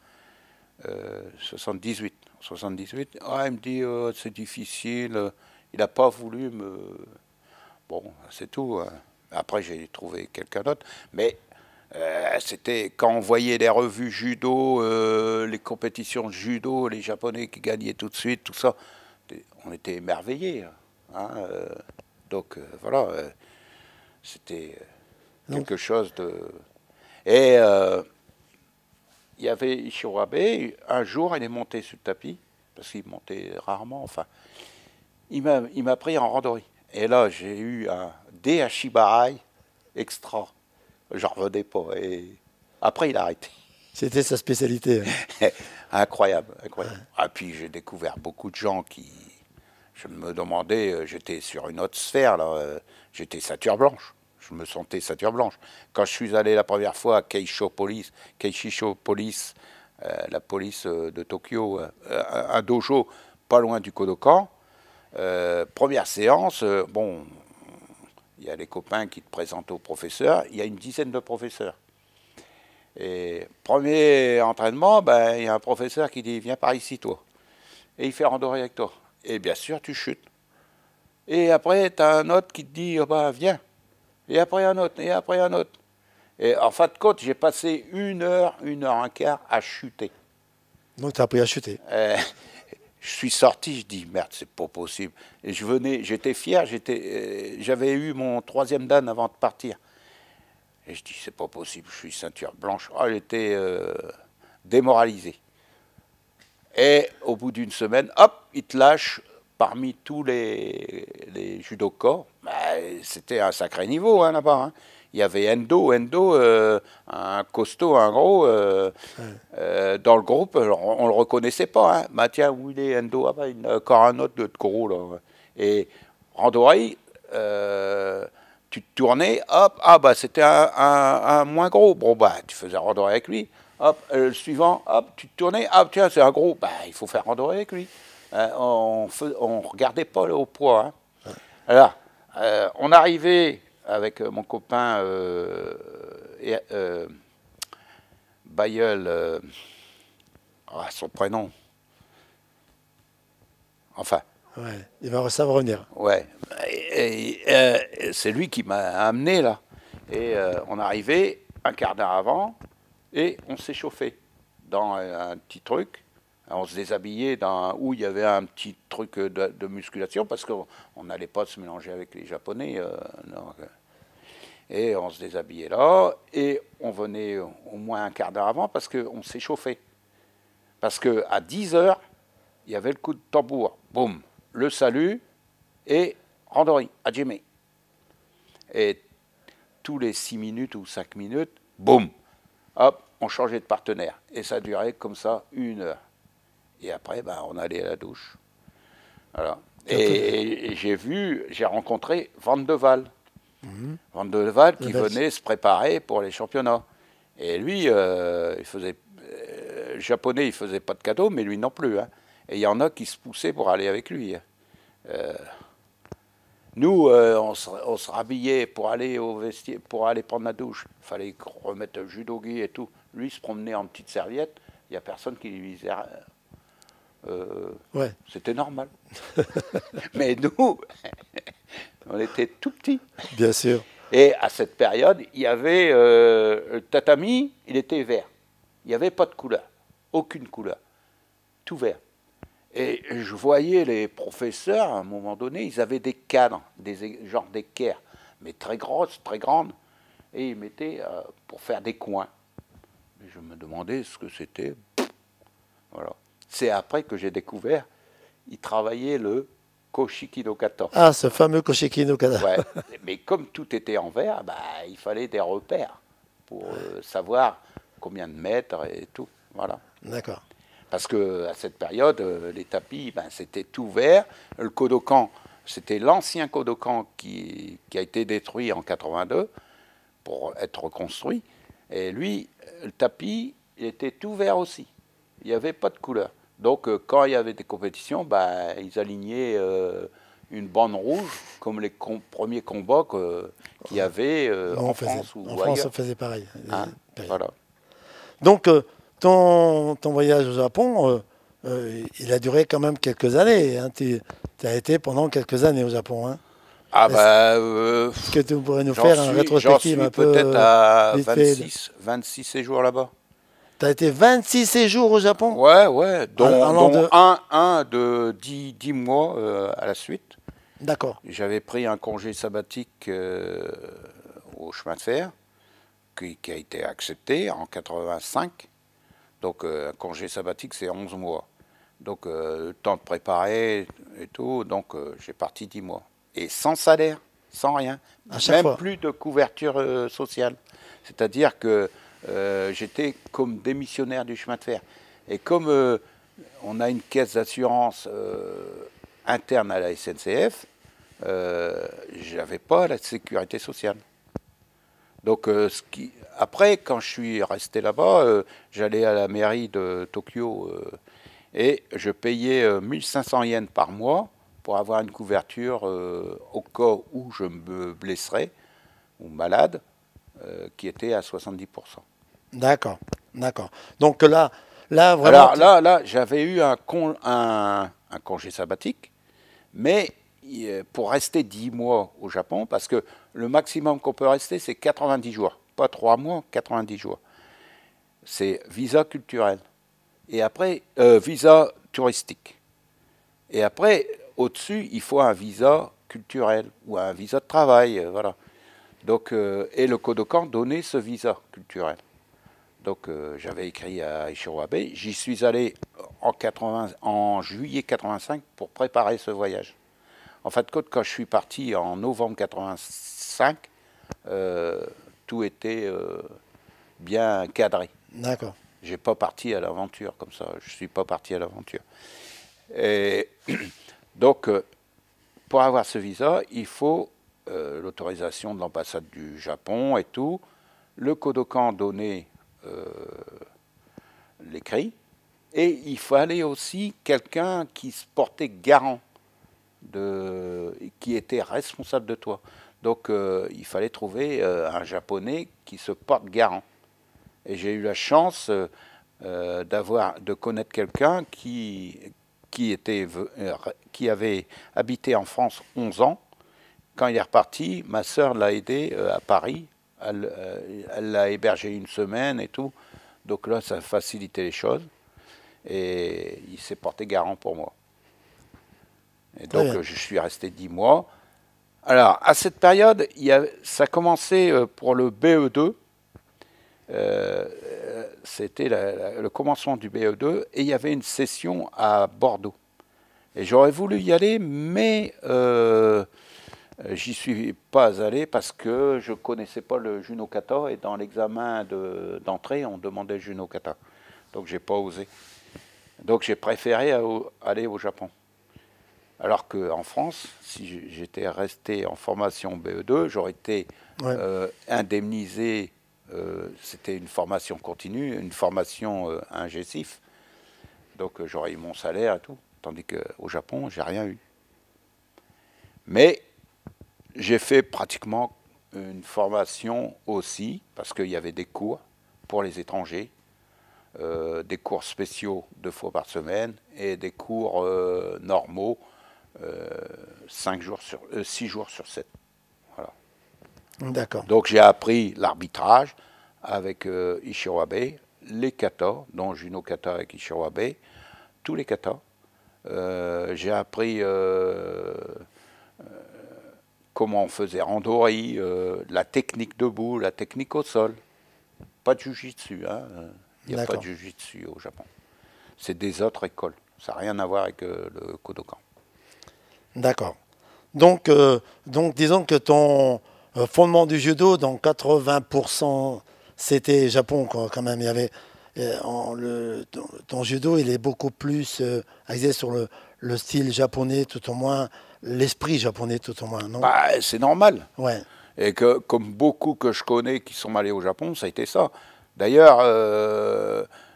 78, 78. Ah, il me dit, euh, c'est difficile. Il n'a pas voulu me... Bon, c'est tout. Hein. Après, j'ai trouvé quelqu'un d'autre. Mais euh, c'était quand on voyait les revues judo, les compétitions judo, les Japonais qui gagnaient tout de suite, tout ça, on était émerveillés. Hein. Hein, euh, donc euh, voilà, euh, c'était quelque chose de... Et il y avait Abe, un jour il est monté sur le tapis, parce qu'il montait rarement, enfin. Il m'a pris en randonnée. Et là, j'ai eu un déhachibarai extra. J'en revenais pas. Et après, il a arrêté. C'était sa spécialité. Hein. incroyable, incroyable. et ah, puis j'ai découvert beaucoup de gens qui je me demandais, euh, j'étais sur une autre sphère, là, euh, j'étais ceinture blanche. Je me sentais ceinture blanche. Quand je suis allé la première fois à Police, Keishishopolis, Police, euh, la police de Tokyo, à un dojo pas loin du Kodokan, première séance, bon, il y a les copains qui te présentent aux professeurs, il y a une dizaine de professeurs. Et premier entraînement, ben, il y a un professeur qui dit Viens par ici, toi. Et il fait randonner avec toi. Et bien sûr, tu chutes. Et après, tu as un autre qui te dit, bah, viens. Et après un autre, et après un autre. Et en fin de compte, j'ai passé une heure, une heure, un quart à chuter. Donc tu as appris à chuter. Euh, je suis sorti, je dis merde, c'est pas possible. Et je venais, j'étais fier, j'étais, euh, j'avais eu mon troisième dan avant de partir. Et je dis c'est pas possible, je suis ceinture blanche. Oh, j'étais euh, démoralisé. Et au bout d'une semaine, hop, il te lâche parmi tous les, les judokas. Bah, c'était un sacré niveau hein, là-bas. Hein. Il y avait Endo, Endo, euh, un costaud, un gros, euh, euh, dans le groupe, on ne le reconnaissait pas. Hein. Bah, tiens, où il est Endo Ah bah, encore un autre de gros là. Et Randori, tu te tournais, hop, ah bah c'était un, moins gros. Bon bah, tu faisais Randori avec lui hop, euh, le suivant, hop, tu te tournais, hop, tiens, c'est un gros, bah, il faut faire endurer avec lui. Euh, on, on, regardait pas le haut poids. Hein. Alors, euh, on arrivait avec mon copain Bayeul, ah, son prénom. Enfin. Ouais, il va savoir revenir. Ouais. c'est lui qui m'a amené là. Et on arrivait un quart d'heure avant, et on s'échauffait dans un petit truc. On se déshabillait dans, où il y avait un petit truc de, musculation parce qu'on n'allait pas se mélanger avec les Japonais. Euh, euh. Et on se déshabillait là et on venait au moins un quart d'heure avant parce qu'on s'échauffait. Parce qu'à 10 heures, il y avait le coup de tambour. Boum, le salut et randori, hajime. Et tous les 6 minutes ou 5 minutes, boum, hop, on changeait de partenaire. Et ça durait comme ça une heure. Et après, bah, on allait à la douche. Voilà. Et, j'ai vu, j'ai rencontré Van de Val. Mhm. Van de Val qui venait se préparer pour les championnats. Et lui, euh, il faisait. Euh, japonais, il faisait pas de cadeaux, mais lui non plus. Hein. Et il y en a qui se poussaient pour aller avec lui. Hein. Euh, nous, euh, on, se, rhabillait pour aller au vestiaire, pour aller prendre la douche. Il fallait remettre le jus et tout. Lui, se promenait en petite serviette. Il n'y a personne qui lui disait. Euh, C'était normal. Mais nous, on était tout petits. Bien sûr. Et à cette période, il y avait euh, le tatami, il était vert. Il n'y avait pas de couleur, aucune couleur. Tout vert. Et je voyais les professeurs, à un moment donné, ils avaient des cadres, des genre d'équerres, mais très grosses, très grandes, et ils mettaient euh, pour faire des coins. je me demandais ce que c'était. Voilà. C'est après que j'ai découvert, ils travaillaient le Koshiki no Kata. Ah, ce fameux Koshiki no Kata. Mais comme tout était en verre, bah, il fallait des repères pour euh, savoir combien de mètres et tout. Voilà. D'accord. Parce que à cette période, euh, les tapis, ben, c'était tout vert. Le Kodokan, c'était l'ancien Kodokan qui, qui, a été détruit en 82 pour être reconstruit. Et lui, le tapis, il était tout vert aussi. Il n'y avait pas de couleur. Donc euh, quand il y avait des compétitions, ben, ils alignaient euh, une bande rouge, comme les premiers combats qu'il y avait en, France ou en France. faisait hein, pareil. voilà. Donc ton, voyage au Japon, euh, euh, il a duré quand même quelques années. Hein. Tu as été pendant quelques années au Japon. Hein. Ah Est-ce bah, euh, que tu pourrais nous faire un rétrospective un peu peut-être à 26, séjours là-bas. Tu as été 26 séjours au Japon Ouais, ouais, Donc, un, de... de 10, 10 mois à la suite. D'accord. J'avais pris un congé sabbatique au chemin de fer, qui, qui, a été accepté en 85. Donc euh, un congé sabbatique, c'est 11 mois. Donc euh, le temps de préparer et tout, donc euh, j'ai parti 10 mois. Et sans salaire, sans rien. Même plus de couverture sociale. C'est-à-dire que j'étais comme démissionnaire du chemin de fer. Et comme on a une caisse d'assurance interne à la SNCF, j'avais pas la sécurité sociale. Donc, euh, ce qui... après, quand je suis resté là-bas, euh, j'allais à la mairie de Tokyo euh, et je payais 1500 yens par mois pour avoir une couverture au cas où je me blesserais ou malade, qui était à 70%. D'accord, d'accord. Donc là, là vraiment. Alors là, là j'avais eu un, un, un congé sabbatique, mais pour rester 10 mois au Japon, parce que le maximum qu'on peut rester, c'est 90 jours. Pas 3 mois, 90 jours. C'est visa culturel. Et après, euh, visa touristique. Et après, au-dessus, il faut un visa culturel ou un visa de travail. Euh, voilà. Donc, euh, et le Kodokan donnait ce visa culturel. Donc j'avais écrit à Ishiro Abe. J'y suis allé en, juillet 85 pour préparer ce voyage. En fait, de compte, quand je suis parti en novembre 86, euh, tout était euh, bien cadré. D'accord. n'ai pas parti à l'aventure comme ça. Je suis pas parti à l'aventure. Et donc, euh, pour avoir ce visa, il faut l'autorisation de l'ambassade du Japon et tout. Le Kodokan donnait l'écrit. Et il fallait aussi quelqu'un qui se portait garant, de, qui était responsable de toi. Donc euh, il fallait trouver euh, un Japonais qui se porte garant. Et j'ai eu la chance euh, d'avoir, de connaître quelqu'un qui, qui, avait habité en France 11 ans. Quand il est reparti, ma sœur l'a aidé à Paris. Elle l'a hébergé une semaine et tout. Donc là, ça a facilité les choses. Et il s'est porté garant pour moi. Et donc, je suis resté dix mois. Alors, à cette période, ça commençait euh, pour le BE2. Euh, c'était le commencement du BE2 et il y avait une session à Bordeaux. Et j'aurais voulu y aller, mais euh, j'y suis pas allé parce que je connaissais pas le Juno Kata et dans l'examen d'entrée, on demandait Juno Kata. Donc j'ai pas osé. Donc j'ai préféré aller au Japon. Alors qu'en France, si j'étais resté en formation BE2, j'aurais été euh, indemnisé. Euh, c'était une formation continue, une formation euh, Donc euh, j'aurais eu mon salaire et tout. Tandis qu'au Japon, j'ai rien eu. Mais j'ai fait pratiquement une formation aussi, parce qu'il y avait des cours pour les étrangers, des cours spéciaux deux fois par semaine et des cours normaux euh, cinq jours sur, euh, six jours sur 7. Voilà. D'accord. Donc j'ai appris l'arbitrage avec euh, Ishiro Abe, les kata, dont Juno Kata avec Ishiro Abe, tous les katas. j'ai appris comment on faisait randori, la technique debout, la technique au sol. Pas de jujitsu, hein. Il n'y a pas de jujitsu au Japon. C'est des autres écoles. Ça n'a rien à voir avec le Kodokan. D'accord. Donc, euh, donc, disons que ton euh, fondement du judo, dans 80%, c'était Japon, quand même. Il euh, ton, judo, il est beaucoup plus axé sur le, style japonais, tout au moins, l'esprit japonais, tout au moins, non bah, C'est normal. Ouais. Et que, comme beaucoup que je connais qui sont allés au Japon, ça a été ça. D'ailleurs,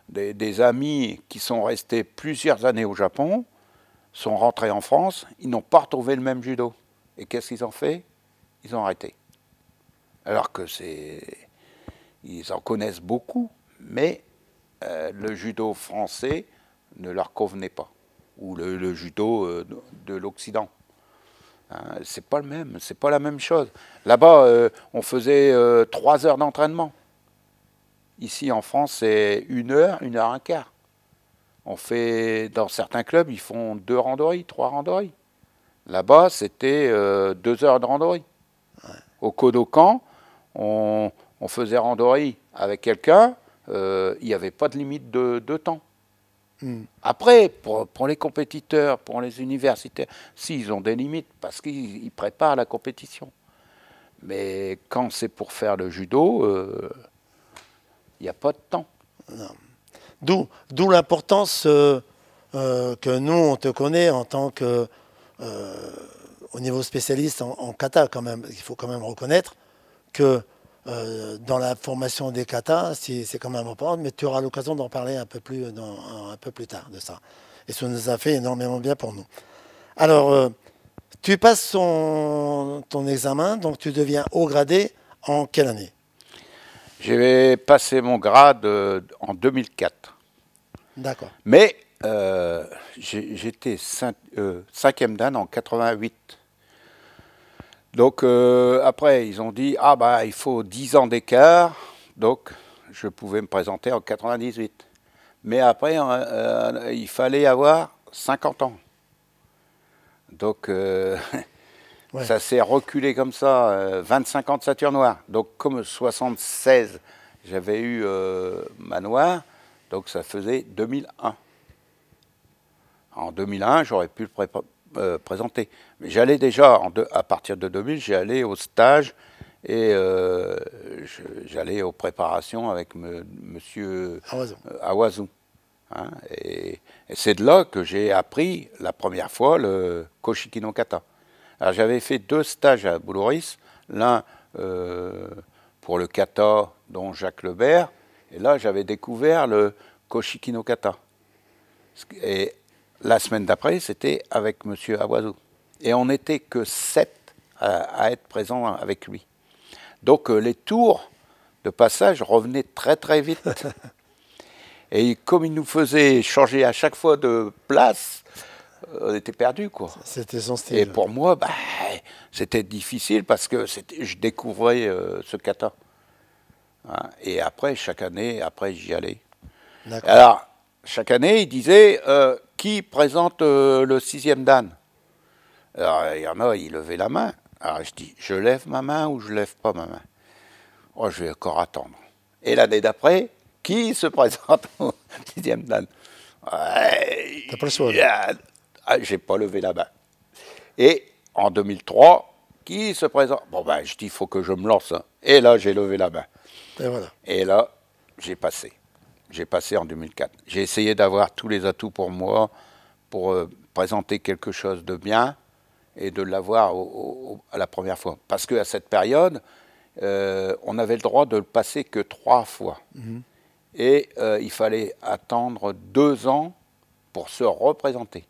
des, amis qui sont restés plusieurs années au Japon, sont rentrés en France, ils n'ont pas retrouvé le même judo. Et qu'est-ce qu'ils ont fait Ils ont arrêté. Alors que c'est. Ils en connaissent beaucoup, mais euh, le judo français ne leur convenait pas. Ou le, judo euh, de l'Occident. Hein, c'est pas le même, c'est pas la même chose. Là-bas, euh, on faisait trois heures d'entraînement. Ici, en France, c'est une heure, une heure, un quart. On fait, dans certains clubs, ils font deux randonnées, trois randonnées. Là-bas, c'était euh, deux heures de randonnée. Au Kodokan, on, on faisait randonnée avec quelqu'un, euh, il n'y avait pas de limite de, temps. Hmm. Après, pour, les compétiteurs, pour les universitaires, s'ils ont des limites, parce qu'ils préparent la compétition. Mais quand c'est pour faire le judo, euh, il n'y a pas de temps. Non. D'où, l'importance euh, euh, que nous, on te connaît en tant que, euh, au niveau spécialiste en, kata quand même. Il faut quand même reconnaître que dans la formation des katas, c'est quand même important, mais tu auras l'occasion d'en parler un peu, plus, un peu plus tard de ça. Et ça nous a fait énormément bien pour nous. Alors, tu passes ton examen, donc tu deviens haut gradé en quelle année J'ai passé mon grade en 2004. D'accord. Mais euh, j'étais euh, cinquième d'âne en 88. Donc euh, après, ils ont dit ah bah il faut 10 ans d'écart, donc je pouvais me présenter en 98. Mais après, il fallait avoir 50 ans. Donc ça s'est reculé comme ça, 25 ans de ceinture Donc comme 76, j'avais eu ma noire, donc ça faisait 2001. En 2001, j'aurais pu le euh, présenter. Mais j'allais déjà, à partir de 2000, j'allais au stage et euh, j'allais aux préparations avec M. monsieur Awazou. Hein. et, c'est de là que j'ai appris la première fois le Kata. Alors j'avais fait deux stages à Boulouris, l'un euh, pour le kata dont Jacques Lebert, et là, j'avais découvert le Kata. Et la semaine d'après, c'était avec M. Awazu. Et on n'était que sept à, être présents avec lui. Donc euh, les tours de passage revenaient très très vite. Et comme il nous faisait changer à chaque fois de place, euh, on était perdu quoi. C'était son style. Et pour moi, bah, c'était difficile parce que je découvrais euh, ce kata. Hein, et après, chaque année, après, j'y allais. Alors, chaque année, il disait euh, qui présente euh, le sixième dan Alors, il y en a, il levait la main. Alors, je dis je lève ma main ou je lève pas ma main Oh, je vais encore attendre. Et l'année d'après, qui se présente au sixième dan T'as pas le ah, J'ai pas levé la main. Et en 2003, qui se présente Bon, ben, je dis il faut que je me lance. Hein. Et là, j'ai levé la main. Et, là, j'ai passé. J'ai passé en 2004. J'ai essayé d'avoir tous les atouts pour moi, pour euh, présenter quelque chose de bien et de l'avoir à la première fois. Parce qu'à cette période, euh, on avait le droit de le passer que trois fois. Mhm. Et euh, il fallait attendre deux ans pour se représenter.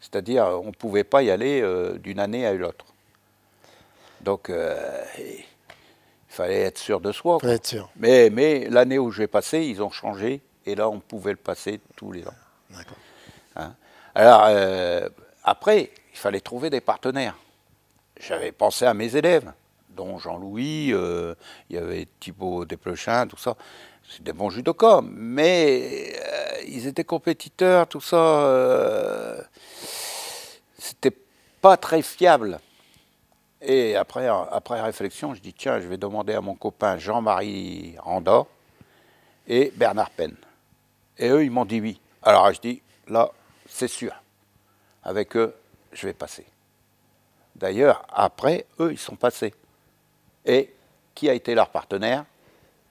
C'est-à-dire, on ne pouvait pas y aller d'une année à l'autre. Donc, il fallait être sûr de soi. Mais, mais l'année où j'ai passé, ils ont changé et là, on pouvait le passer tous les ans. Hein. Alors, euh, après, il fallait trouver des partenaires. J'avais pensé à mes élèves, dont Jean-Louis, euh, il y avait Thibaut Desplechin, tout ça. C'est des bons judokas, mais euh, ils étaient compétiteurs, tout ça. C'était pas très fiable. Et après, après réflexion, je dis tiens, je vais demander à mon copain Jean-Marie Randor et Bernard Penn. Et eux, ils m'ont dit oui. Alors je dis là, c'est sûr. Avec eux, je vais passer. D'ailleurs, après, eux, ils sont passés. Et qui a été leur partenaire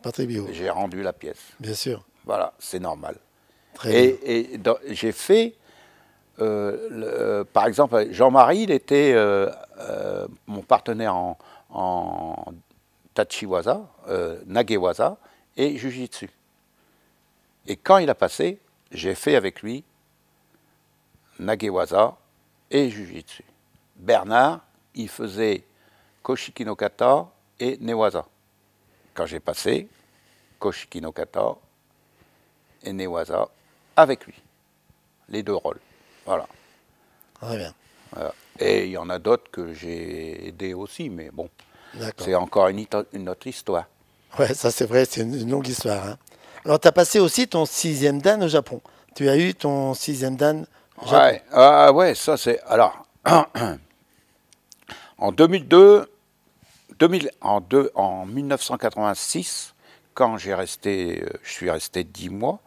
Patrick Bio. J'ai rendu la pièce. Bien sûr. Voilà, c'est normal. Très et, et j'ai fait euh, euh, par exemple, Jean-Marie, il était euh, mon partenaire en, Tachiwaza, Nagewaza et Jujitsu. Et quand il a passé, j'ai fait avec lui Nagewaza et Jujitsu. Bernard, il faisait kata et Newaza. Quand j'ai passé, kata et Newaza avec lui, les deux rôles. Voilà. Très bien. Et il y en a d'autres que j'ai aidé aussi, mais bon, c'est encore une, une, autre histoire. Ouais, ça c'est vrai, c'est une longue histoire. Hein. Alors, tu as passé aussi ton sixième dan au Japon. Tu as eu ton sixième dan au Japon. Ouais, ah ouais, ça c'est. Alors, en 2002, 2000, en, deux, en 1986, quand j'ai resté, euh, je suis resté dix mois,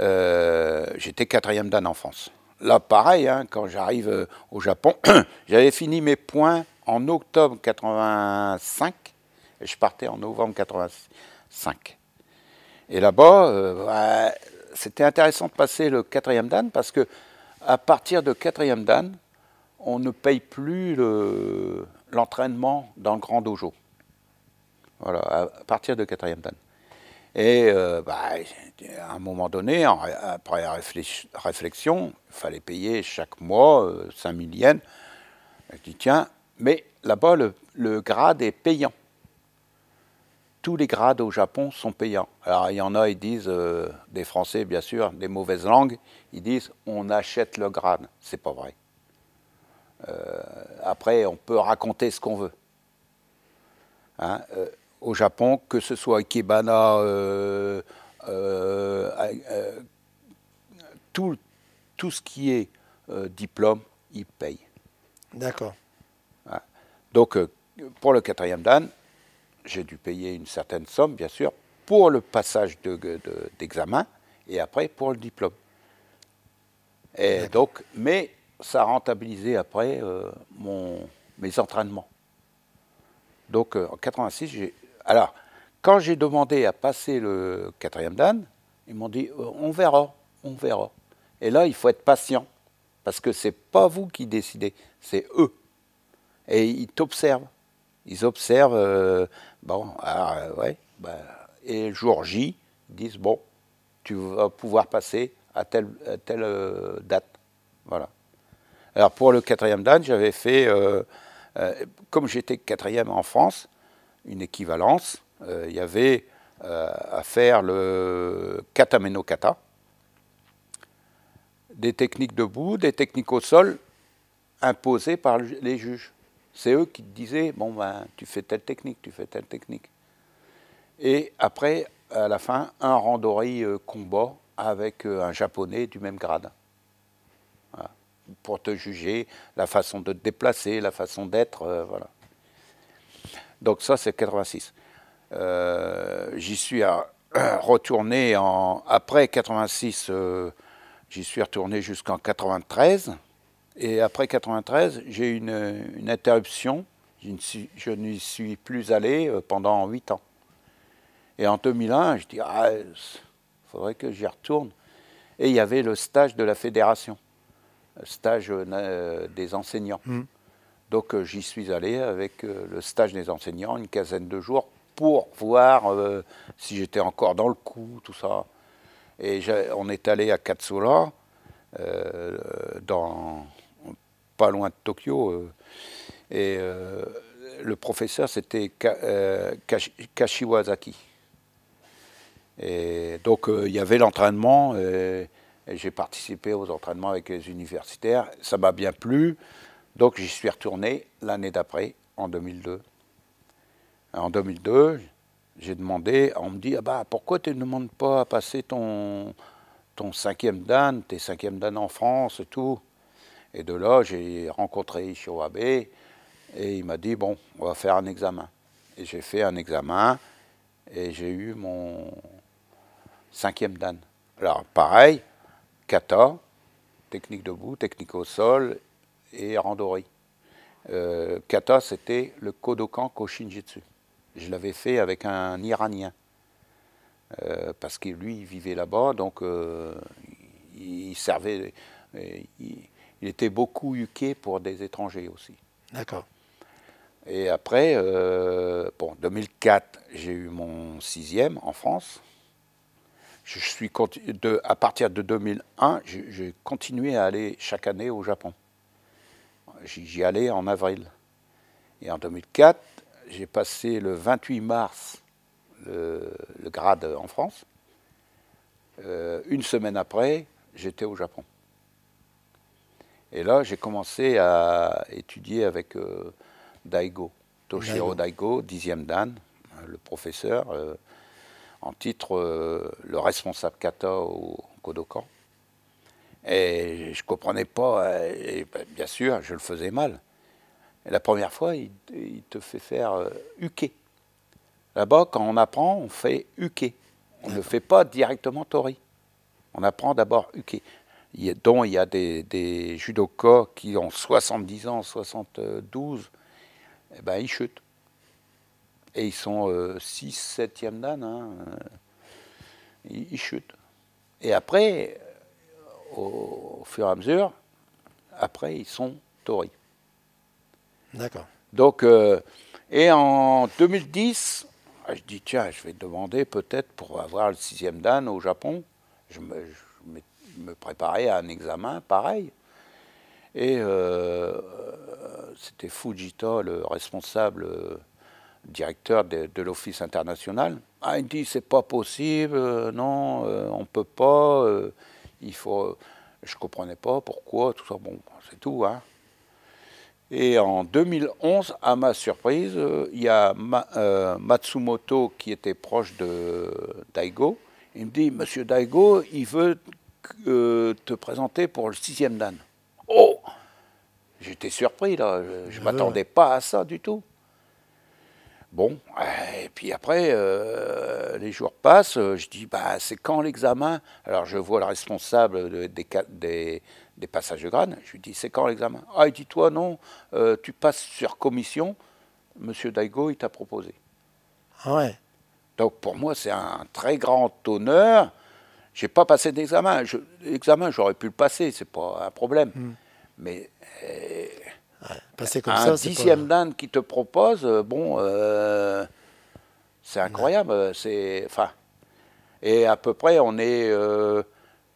euh, j'étais quatrième dan en France. Là, pareil, hein, quand j'arrive euh, au Japon, j'avais fini mes points en octobre 85 et je partais en novembre 85. Et là-bas, euh, c'était intéressant de passer le quatrième dan parce que à partir de quatrième dan, on ne paye plus l'entraînement dans le grand dojo. Voilà, à partir de quatrième dan. Et euh, bah, à un moment donné, après réflexion, il fallait payer chaque mois 5 euh, 000 yens. Je dis tiens, mais là-bas, le, grade est payant. Tous les grades au Japon sont payants. Alors il y en a, ils disent, euh, des Français bien sûr, des mauvaises langues, ils disent on achète le grade. C'est pas vrai. après, on peut raconter ce qu'on veut. Hein, au Japon, que ce soit Ikebana, euh, euh, euh, tout, tout ce qui est diplôme, il paye. D'accord. Hein. Donc, pour le quatrième dan, j'ai dû payer une certaine somme, bien sûr, pour le passage d'examen et après pour le diplôme. Et donc, mais ça a rentabilisé après mon, mes entraînements. Donc en 86, alors, quand j'ai demandé à passer le quatrième dan, ils m'ont dit euh, on verra, on verra. Et là, il faut être patient, parce que n'est pas vous qui décidez, c'est eux. Et ils t'observent. Ils observent, euh, bon, ah, ouais, bah, et jour J, ils disent bon, tu vas pouvoir passer à telle, euh, date. Voilà. Alors pour le quatrième dan, j'avais fait, comme j'étais quatrième en France, une équivalence. Euh, il y avait euh, à faire le kata kata des techniques debout, des techniques au sol imposées par les juges. C'est eux qui disaient bon ben tu fais telle technique, tu fais telle technique. Et après, à la fin, un randori euh, combat avec un japonais du même grade. Pour te juger la façon de te déplacer, la façon d'être, voilà. Donc ça, c'est 86. Euh, j'y suis retourné en, après 86, euh, j'y suis retourné jusqu'en 93. Et après 93, j'ai eu une, interruption. Je n'y suis, plus allé euh, pendant 8 ans. Et en 2001, je dis, ah, faudrait que j'y retourne. Et il y avait le stage de la fédération, le stage des enseignants. Mmh. Donc euh, j'y suis allé avec euh, le stage des enseignants, une quinzaine de jours, pour voir euh, si j'étais encore dans le coup, tout ça. Et on est allé à Katsura, dans, pas loin de Tokyo. et le professeur, c'était Kashiwazaki. Et donc il y avait l'entraînement, et j'ai participé aux entraînements avec les universitaires. Ça m'a bien plu. Donc j'y suis retourné l'année d'après, en 2002. En 2002, j'ai demandé, on me dit, ah bah, pourquoi tu ne demandes pas à passer ton, ton cinquième dan, tes cinquièmes dan en France et tout Et de là, j'ai rencontré Ishio Abe et il m'a dit, bon, on va faire un examen. Et j'ai fait un examen et j'ai eu mon cinquième dan. Alors pareil, kata, technique debout, technique au sol et randori. Euh, kata, c'était le Kodokan Koshinjutsu. Je l'avais fait avec un Iranien, euh, parce que lui, il vivait là-bas, donc euh, il, servait, il, était beaucoup yuké pour des étrangers aussi. D'accord. Et après, bon, 2004, j'ai eu mon sixième en France. Je suis à partir de 2001, j'ai continué à aller chaque année au Japon j'y allais en avril. Et en 2004, j'ai passé le 28 mars le, grade en France. Euh, une semaine après, j'étais au Japon. Et là, j'ai commencé à étudier avec euh, Daigo, Toshiro Daigo, dixième dan, hein, le professeur, euh, en titre le responsable kata au Kodokan. Et je ne comprenais pas. Euh, et ben, bien sûr, je le faisais mal. Et la première fois, il, te fait faire uké euh, Là-bas, quand on apprend, on fait uké On ne fait pas directement tori. On apprend d'abord huquer. Dont il y a des, des qui ont 70 ans, 72, et eh ben, ils chutent. Et ils sont 6, euh, 7e dan. Hein, ils chutent. Et après, au, fur et à mesure, après, ils sont Tories. D'accord. Donc, euh, et en 2010, ah, je dis, tiens, je vais demander peut-être pour avoir le sixième dan au Japon. Je me, préparais à un examen, pareil. Et euh, euh, c'était Fujita, le responsable directeur de, l'Office international. Ah, il dit, c'est pas possible, non, on peut pas il faut... Je ne comprenais pas pourquoi, tout ça, bon, c'est tout. Hein. Et en 2011, à ma surprise, il y a euh, Matsumoto qui était proche de Daigo. Il me dit, Monsieur Daigo, il veut euh, te présenter pour le sixième dan. Oh J'étais surpris, là. Je ne ah m'attendais pas à ça du tout. Bon, et puis après, euh, les jours passent, euh, je dis, bah, c'est quand l'examen Alors je vois le responsable des, passages de graines, je lui dis, c'est quand l'examen Ah, il dit, toi non, euh, tu passes sur commission, monsieur Daigo, il t'a proposé. Ah ouais Donc pour moi, c'est un très grand honneur. Je n'ai pas passé d'examen. L'examen, j'aurais pu le passer, c'est pas un problème. Hmm. Mais passer comme un ça, dixième d'Inde qui te propose, euh, bon, euh, c'est incroyable. C'est, enfin, et à peu près, on est euh,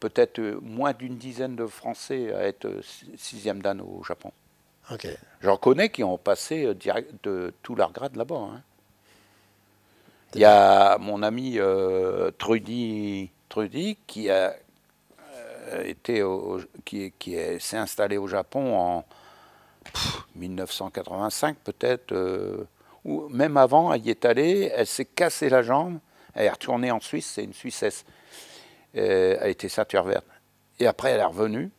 peut-être moins d'une dizaine de Français à être sixième d'Inde au Japon. Ok. J'en connais qui ont passé direct de tout leur grade là-bas. Hein. Il y a mon ami Trudy, Trudy qui a été qui, qui s'est installé au Japon en 1985 peut-être, euh, ou même avant, elle y est allée, elle s'est cassée la jambe, elle est retournée en Suisse, c'est une Suissesse, a euh, elle était ceinture verte. Et après, elle est revenue,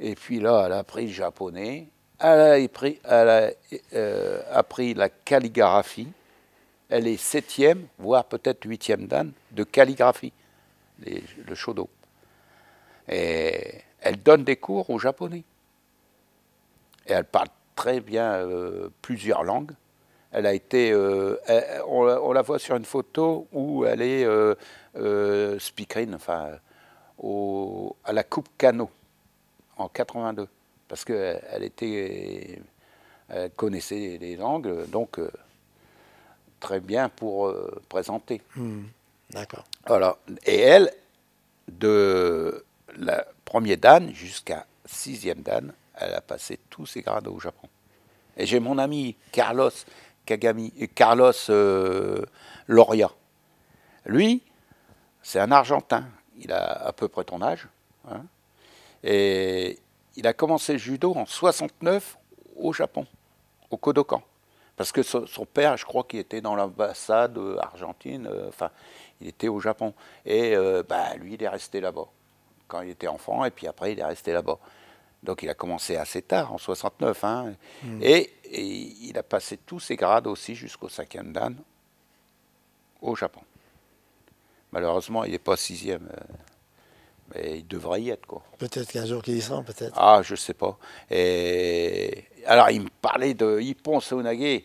et puis là, elle a appris le japonais, elle a appris, euh, la calligraphie, elle est septième, voire peut-être huitième d'âne de calligraphie, le shodo. Et elle donne des cours aux japonais elle parle très bien euh, plusieurs langues. Elle a été, euh, on, la voit sur une photo où elle est euh, speakerine, enfin, à la Coupe Cano en 82, parce qu'elle elle était, connaissait les langues, donc très bien pour présenter. Hmm. D'accord. Et elle, de la première dan jusqu'à sixième dan, elle a passé tous ses grades au Japon. Et j'ai mon ami Carlos Kagami, euh, Carlos euh, Loria. Lui, c'est un Argentin. Il a à peu près ton âge. Hein. et il a commencé le judo en 69 au Japon, au Kodokan. Parce que son, père, je crois qu'il était dans l'ambassade euh, argentine, enfin, il était au Japon. Et bah, lui, il est resté là-bas quand il était enfant, et puis après, il est resté là-bas. Donc il a commencé assez tard, en 69. Hein. Mm. Et, il a passé tous ses grades aussi jusqu'au cinquième dan au Japon. Malheureusement, il n'est pas sixième. Euh, mais il devrait y être. quoi. Peut-être qu'un jour qu'il y sera, peut-être. Ah, je ne sais pas. Alors, il me parlait de Hippon Saunage.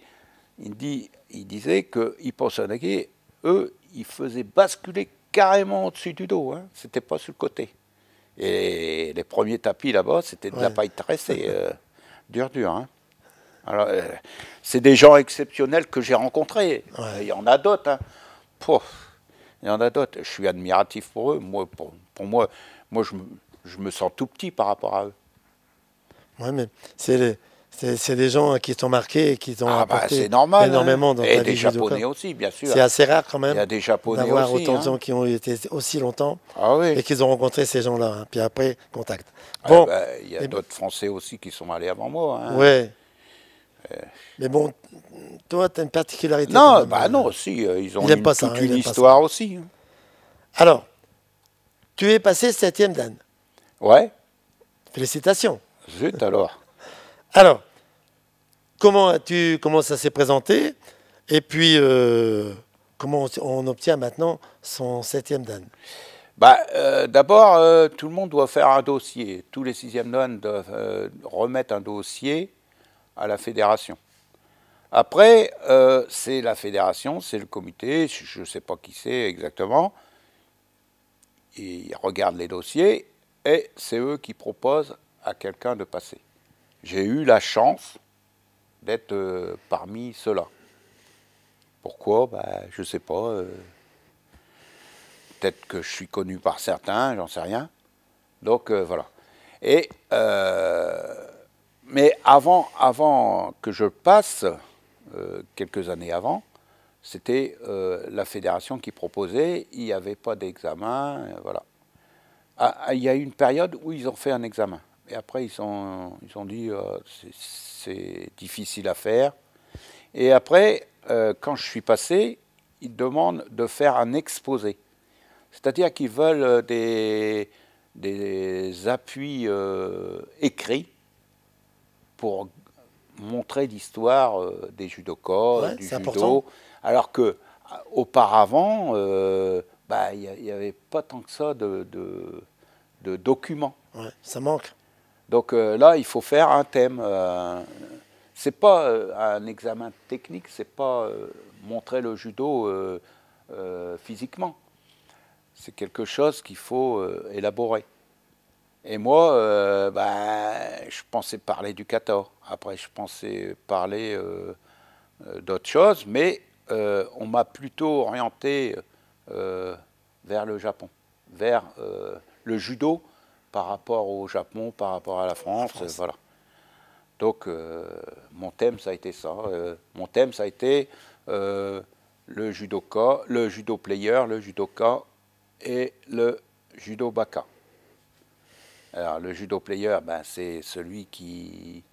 Il, dit, il disait que Hippon Saunage, eux, ils faisaient basculer carrément au-dessus du dos. Hein. Ce n'était pas sur le côté. Et les premiers tapis là-bas, c'était de la paille tressée, euh, dur, dur. Hein. Alors, euh, c'est des gens exceptionnels que j'ai rencontrés. Il y en a d'autres. Hein. Il y en a d'autres. Je suis admiratif pour eux. Moi, pour, moi, moi je, je, me sens tout petit par rapport à eux. Oui, mais c'est c'est des gens qui t'ont marqué et qui ont ah, bah, normal, énormément dans hein. Et des Japonais aussi, bien sûr. C'est assez rare quand même. D'avoir autant de hein. gens qui ont été aussi longtemps ah et qu'ils ont rencontré ces gens-là. Hein. Puis après, contact. Ah, bon, bah, il y a eh ben d'autres Français aussi qui sont allés avant moi. Ouais. Euh. Mais bon, toi, tu as une particularité. Non, bah non, si, euh, ils ont une, toute une histoire aussi. Alors, tu es passé septième dan. Ouais. Félicitations. Zut alors. Alors, comment, as-tu, comment ça s'est présenté Et puis, euh, comment on, obtient maintenant son septième dan bah, euh, D'abord, euh, tout le monde doit faire un dossier. Tous les sixièmes dan doivent remettre un dossier à la fédération. Après, c'est la fédération, c'est le comité, je ne sais pas qui c'est exactement. Ils regardent les dossiers et c'est eux qui proposent à quelqu'un de passer. J'ai eu la chance d'être euh, parmi ceux-là. Pourquoi ben, Je ne sais pas. Euh, peut-être que je suis connu par certains, j'en sais rien. Donc euh, voilà. Et, mais avant, avant que je passe, quelques années avant, c'était la fédération qui proposait, il n'y avait pas d'examen, voilà. Ah, ah, il y a eu une période où ils ont fait un examen. Et après, ils ils ont dit, euh, c'est difficile à faire. Et après, euh, quand je suis passé, ils demandent de faire un exposé. C'est-à-dire qu'ils veulent euh, des, appuis écrits pour montrer l'histoire des judokas, du judo. Alors que auparavant, bah, il n'y avait pas tant que ça de, de, documents. ça manque. Donc euh, là, il faut faire un thème. Ce euh, c'est pas euh, un examen technique, c'est pas montrer le judo physiquement. C'est quelque chose qu'il faut élaborer. Et moi, ben, je pensais parler du 14. Après, je pensais parler d'autres choses, mais on m'a plutôt orienté vers le Japon, vers le judo par rapport au Japon, par rapport à la France, euh, voilà. Donc euh, mon thème ça a été ça. Euh, mon thème ça a été le judoka, le judo player, le judoka et le judo baka. Alors le judo player, ben, c'est celui qui,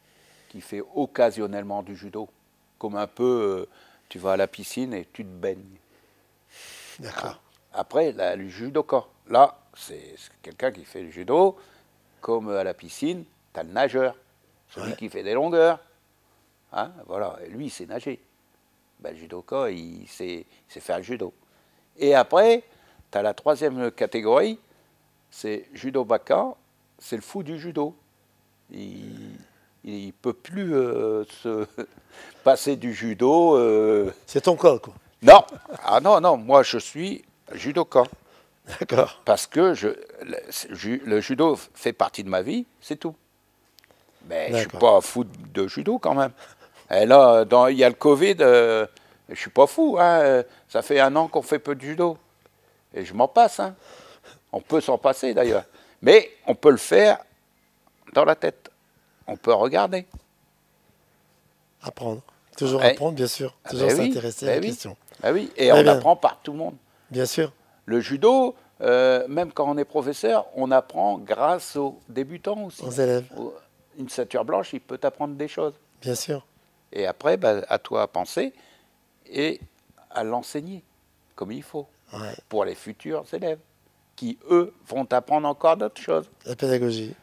qui fait occasionnellement du judo, comme un peu tu vas à la piscine et tu te baignes. D'accord. Ah. Après, le judoka. Là, c'est quelqu'un qui fait le judo, comme à la piscine, tu as le nageur, celui qui fait des longueurs. Hein, voilà, lui, il sait nager. Ben, le judoka, il sait, faire le judo. Et après, tu as la troisième catégorie, c'est judo baka, c'est le fou du judo. Il ne peut plus euh, se passer du judo. Euh. C'est ton corps quoi. Non, ah non, non, moi je suis judoka. Parce que je, le, judo fait partie de ma vie, c'est tout. Mais je ne suis pas fou de judo quand même. Et là, il y a le Covid, euh, je ne suis pas fou. Hein. Ça fait un an qu'on fait peu de judo. Et je m'en passe. Hein. On peut s'en passer d'ailleurs. Mais on peut le faire dans la tête. On peut regarder. Apprendre. Toujours eh. apprendre, bien sûr. Ah Toujours ben s'intéresser à ben la oui. question. Ben et on apprend par tout le monde. Bien sûr. Le judo, euh, même quand on est professeur, on apprend grâce aux débutants aussi. Aux élèves. Une ceinture blanche, il peut apprendre des choses. Bien sûr. Et après, bah, à toi à penser et à l'enseigner comme il faut pour les futurs élèves qui, eux, vont apprendre encore d'autres choses. La pédagogie.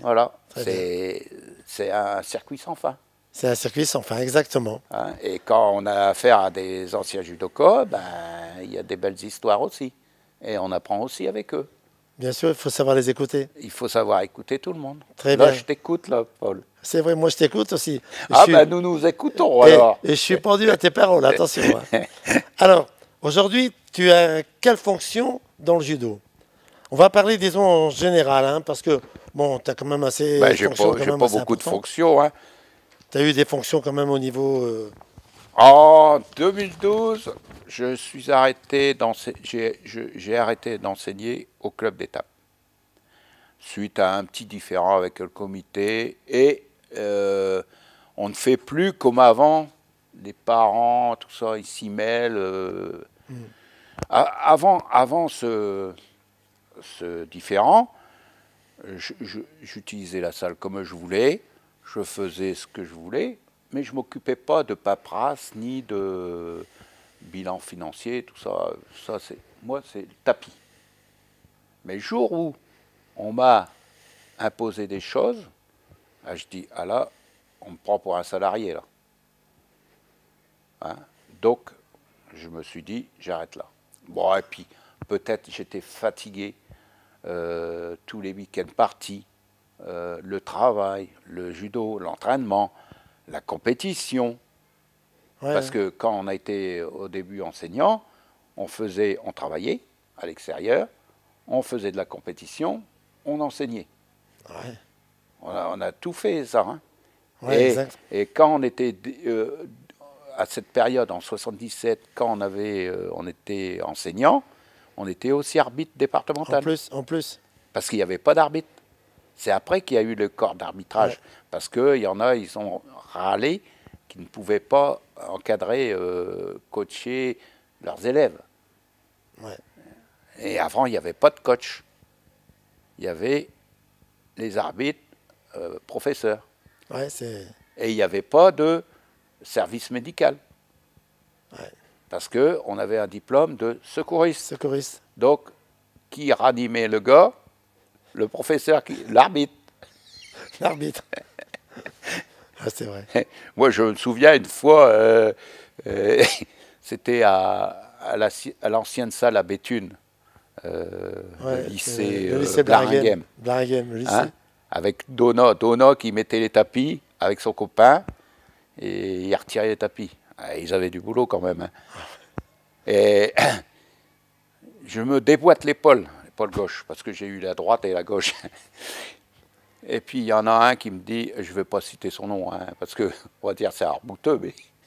Voilà. C'est un circuit sans fin. C'est un circuit sans fin, exactement. Hein, et quand on a affaire à des anciens judokas, ben, il y a des belles histoires aussi. Et on apprend aussi avec eux. Bien sûr, il faut savoir les écouter. Il faut savoir écouter tout le monde. Très là, bien. je t'écoute, là, Paul. C'est vrai, moi, je t'écoute aussi. ah, ben, nous nous écoutons, et, eh, alors. Et je suis pendu à tes paroles, attention. Hein. Alors, aujourd'hui, tu as quelle fonction dans le judo On va parler, disons, en général, hein, parce que, bon, tu as quand même assez. Ben, j'ai pas, pas, beaucoup de fonctions, hein. T'as eu des fonctions quand même au niveau. Euh, en 2012, je suis arrêté j'ai arrêté d'enseigner au club d'étape suite à un petit différend avec le comité et euh, on ne fait plus comme avant. Les parents, tout ça, ils s'y mêlent. Euh, hmm. Avant, avant ce, ce différent, j'utilisais la salle comme je voulais je faisais ce que je voulais, mais je m'occupais pas de paperasse ni de bilan financier, tout ça. Ça, c'est moi, c'est le tapis. Mais le jour où on m'a imposé des choses, ben, je dis ah là, on me prend pour un salarié là. Hein Donc, je me suis dit j'arrête là. Bon et puis peut-être j'étais fatigué. Euh, tous les week-ends partis, euh, le travail, le judo, l'entraînement, la compétition. Parce que quand on a été au début enseignant, on faisait, on travaillait à l'extérieur, on faisait de la compétition, on enseignait. On, a, tout fait ça. Hein. Et, quand on était euh, à cette période en 77, quand on avait, euh, on était enseignant, on était aussi arbitre départemental. En plus, en plus. Parce qu'il n'y avait pas d'arbitre. C'est après qu'il y a eu le corps d'arbitrage, parce parce qu'il y en a, ils ont râlé, qui ne pouvaient pas encadrer, euh, coacher leurs élèves. Et avant, il n'y avait pas de coach. Il y avait les arbitres euh, professeurs. Et il n'y avait pas de service médical. Parce qu'on avait un diplôme de secouriste. Secouriste. Donc, qui ranimait le gars le professeur, qui, l'arbitre. L'arbitre. Ah, c'est vrai. Moi, je me souviens une fois, euh, euh, c'était à, à, l'ancienne salle à Béthune, le lycée, le hein? avec Dono. Dono qui mettait les tapis avec son copain et il retirait les tapis. Ah, ils avaient du boulot quand même. Hein. Ah. Et je me déboîte l'épaule gauche, parce que j'ai eu la droite et la gauche. et puis il y en a un qui me dit, je vais pas citer son nom, hein, parce que on va dire c'est arbouteux,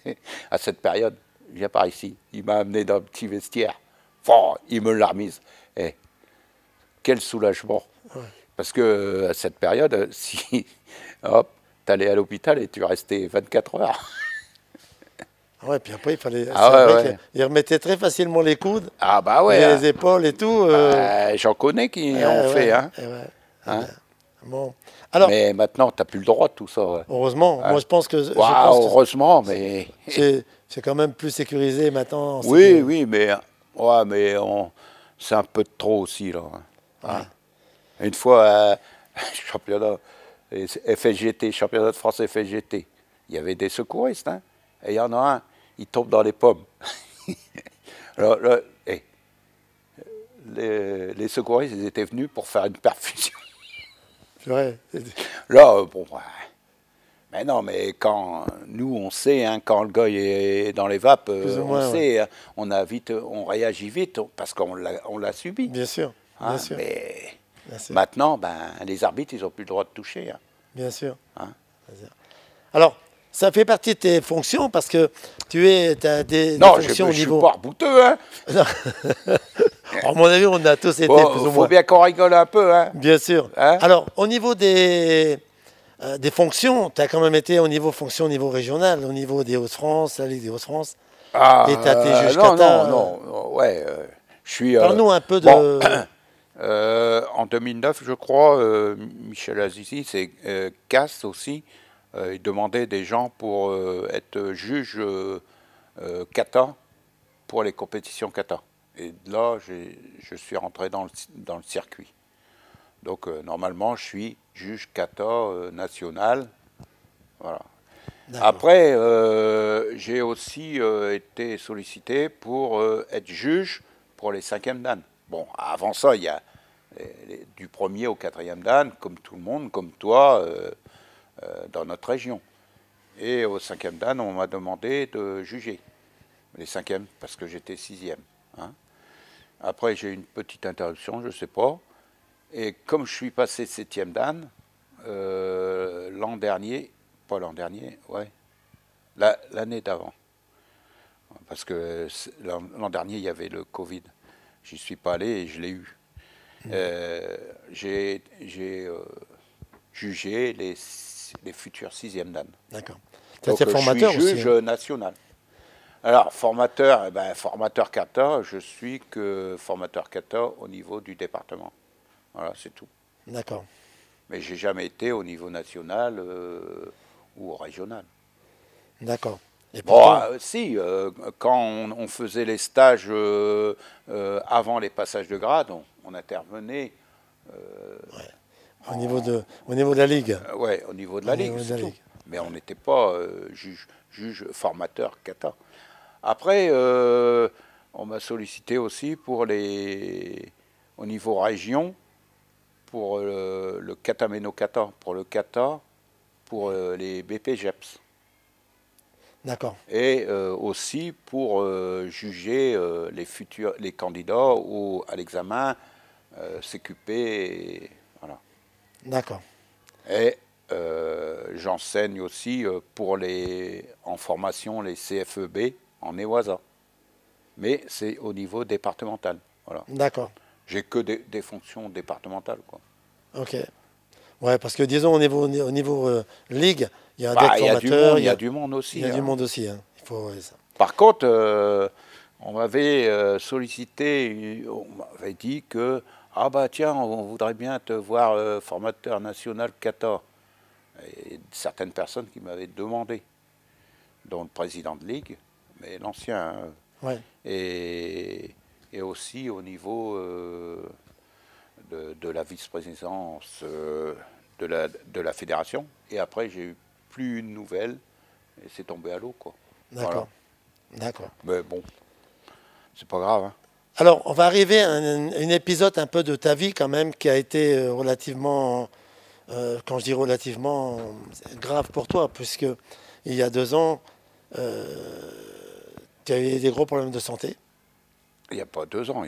mais à cette période, viens par ici. Il m'a amené dans un petit vestiaire. Fort, il me l'a remise. Et eh, quel soulagement. Parce que à cette période, si hop, allais à l'hôpital et tu restais 24 heures. Ouais, puis après, il fallait. Ah ouais, Il remettait très facilement les coudes. Ah bah hein. Les épaules et tout. Euh. Bah, j'en connais qui ont fait. Hein. Hein. Bon. mais maintenant, tu n'as plus le droit de tout ça. Heureusement. Moi, je pense que. heureusement, mais. C'est quand même plus sécurisé maintenant. Oui, oui, mais. Ouais, mais c'est un peu trop aussi, là. Une fois, euh, championnat. FSGT, championnat de France FSGT. Il y avait des secouristes, hein. Et il y en a un, il tombe dans les pommes. Alors, eh, les, secouristes, ils étaient venus pour faire une perfusion. C'est vrai. Là, euh, bon, mais non, mais quand nous, on sait, hein, quand le gars est dans les vapes, euh, on sait, hein. on, a vite, on réagit vite parce qu'on l'a subi. Bien sûr. Ah, bien sûr. Mais maintenant, ben, les arbitres, ils n'ont plus le droit de toucher. Hein. Bien sûr. Bien sûr. Alors, ça fait partie de tes fonctions parce que tu es, as des, fonctions au niveau. Non, je suis pas bouteux, hein. à mon avis, on a tous été bon, plus bien qu'on rigole un peu, hein. Bien sûr. Hein. Alors, au niveau des euh, des fonctions, tu as quand même été au niveau fonction, au niveau régional, au niveau des Hauts-de-France, la Ligue des Hauts-de-France. Ah, et tu as tes juges non, non, euh. non, non, ouais. Euh, je suis. Parle-nous un peu de. en 2009, je crois, Michel Azizi, c'est Casse aussi euh, il demandait des gens pour euh, être juge kata euh, pour les compétitions kata. Et là, je suis rentré dans le, dans le circuit. Donc normalement, je suis juge kata national. Voilà. Après, j'ai aussi été sollicité pour être juge pour les cinquièmes dan. Bon, avant ça, il y a du 1 du premier au quatrième dan, comme tout le monde, comme toi, euh, dans notre région. Et au cinquième Dan, on m'a demandé de juger les cinquièmes, parce que j'étais sixième. Hein. Après, j'ai eu une petite interruption, je ne sais pas. Et comme je suis passé septième Dan, euh, l'an dernier, pas l'an dernier, ouais, l'année d'avant. Parce que l'an dernier, il y avait le Covid. J'y suis pas allé et je l'ai eu. Mmh. Euh, j'ai jugé les les futurs sixièmes dan. D'accord. C'est formateur je suis juge hein. national. Alors, formateur, eh ben, formateur 14, je suis que formateur 14 au niveau du département. Voilà, c'est tout. D'accord. Mais j'ai jamais été au niveau national euh, ou régional. D'accord. Bon, euh, si, euh, quand on, faisait les stages avant les passages de grade, on, intervenait. Au, niveau de, au niveau de la Ligue euh, Oui, au niveau de la, Ligue, Mais on n'était pas euh, juge, formateur, kata Après, euh, on m'a sollicité aussi pour les, au niveau région, pour le, le Katameno Kata, pour le Kata, pour les bp jeps D'accord. Et aussi pour juger les futurs les candidats ou à l'examen s'occuper D'accord. Et euh, j'enseigne aussi euh, pour les, en formation les CFEB en EWASA. Mais c'est au niveau départemental. Voilà. D'accord. J'ai que des, fonctions départementales. Quoi. Ok. Ouais, parce que disons au niveau, au niveau euh, ligue, il y a des Il y, a du monde aussi. Il y a du hein. monde aussi. Hein. Par contre, on m'avait sollicité, on m'avait dit que ah bah tiens, on voudrait bien te voir euh, formateur national 14. Et certaines personnes qui m'avaient demandé, dont le président de ligue, mais l'ancien. Hein. Et, aussi au niveau euh, de, la vice-présidence euh, de, la, de la fédération. Et après, j'ai eu plus une nouvelle et c'est tombé à l'eau. D'accord. D'accord. Mais bon, c'est pas grave. Hein. Alors, on va arriver à un, épisode un peu de ta vie quand même qui a été euh, relativement, euh, quand je dis relativement, grave pour toi, puisque il y a deux ans, euh, tu as eu des gros problèmes de santé. Il n'y a pas deux ans,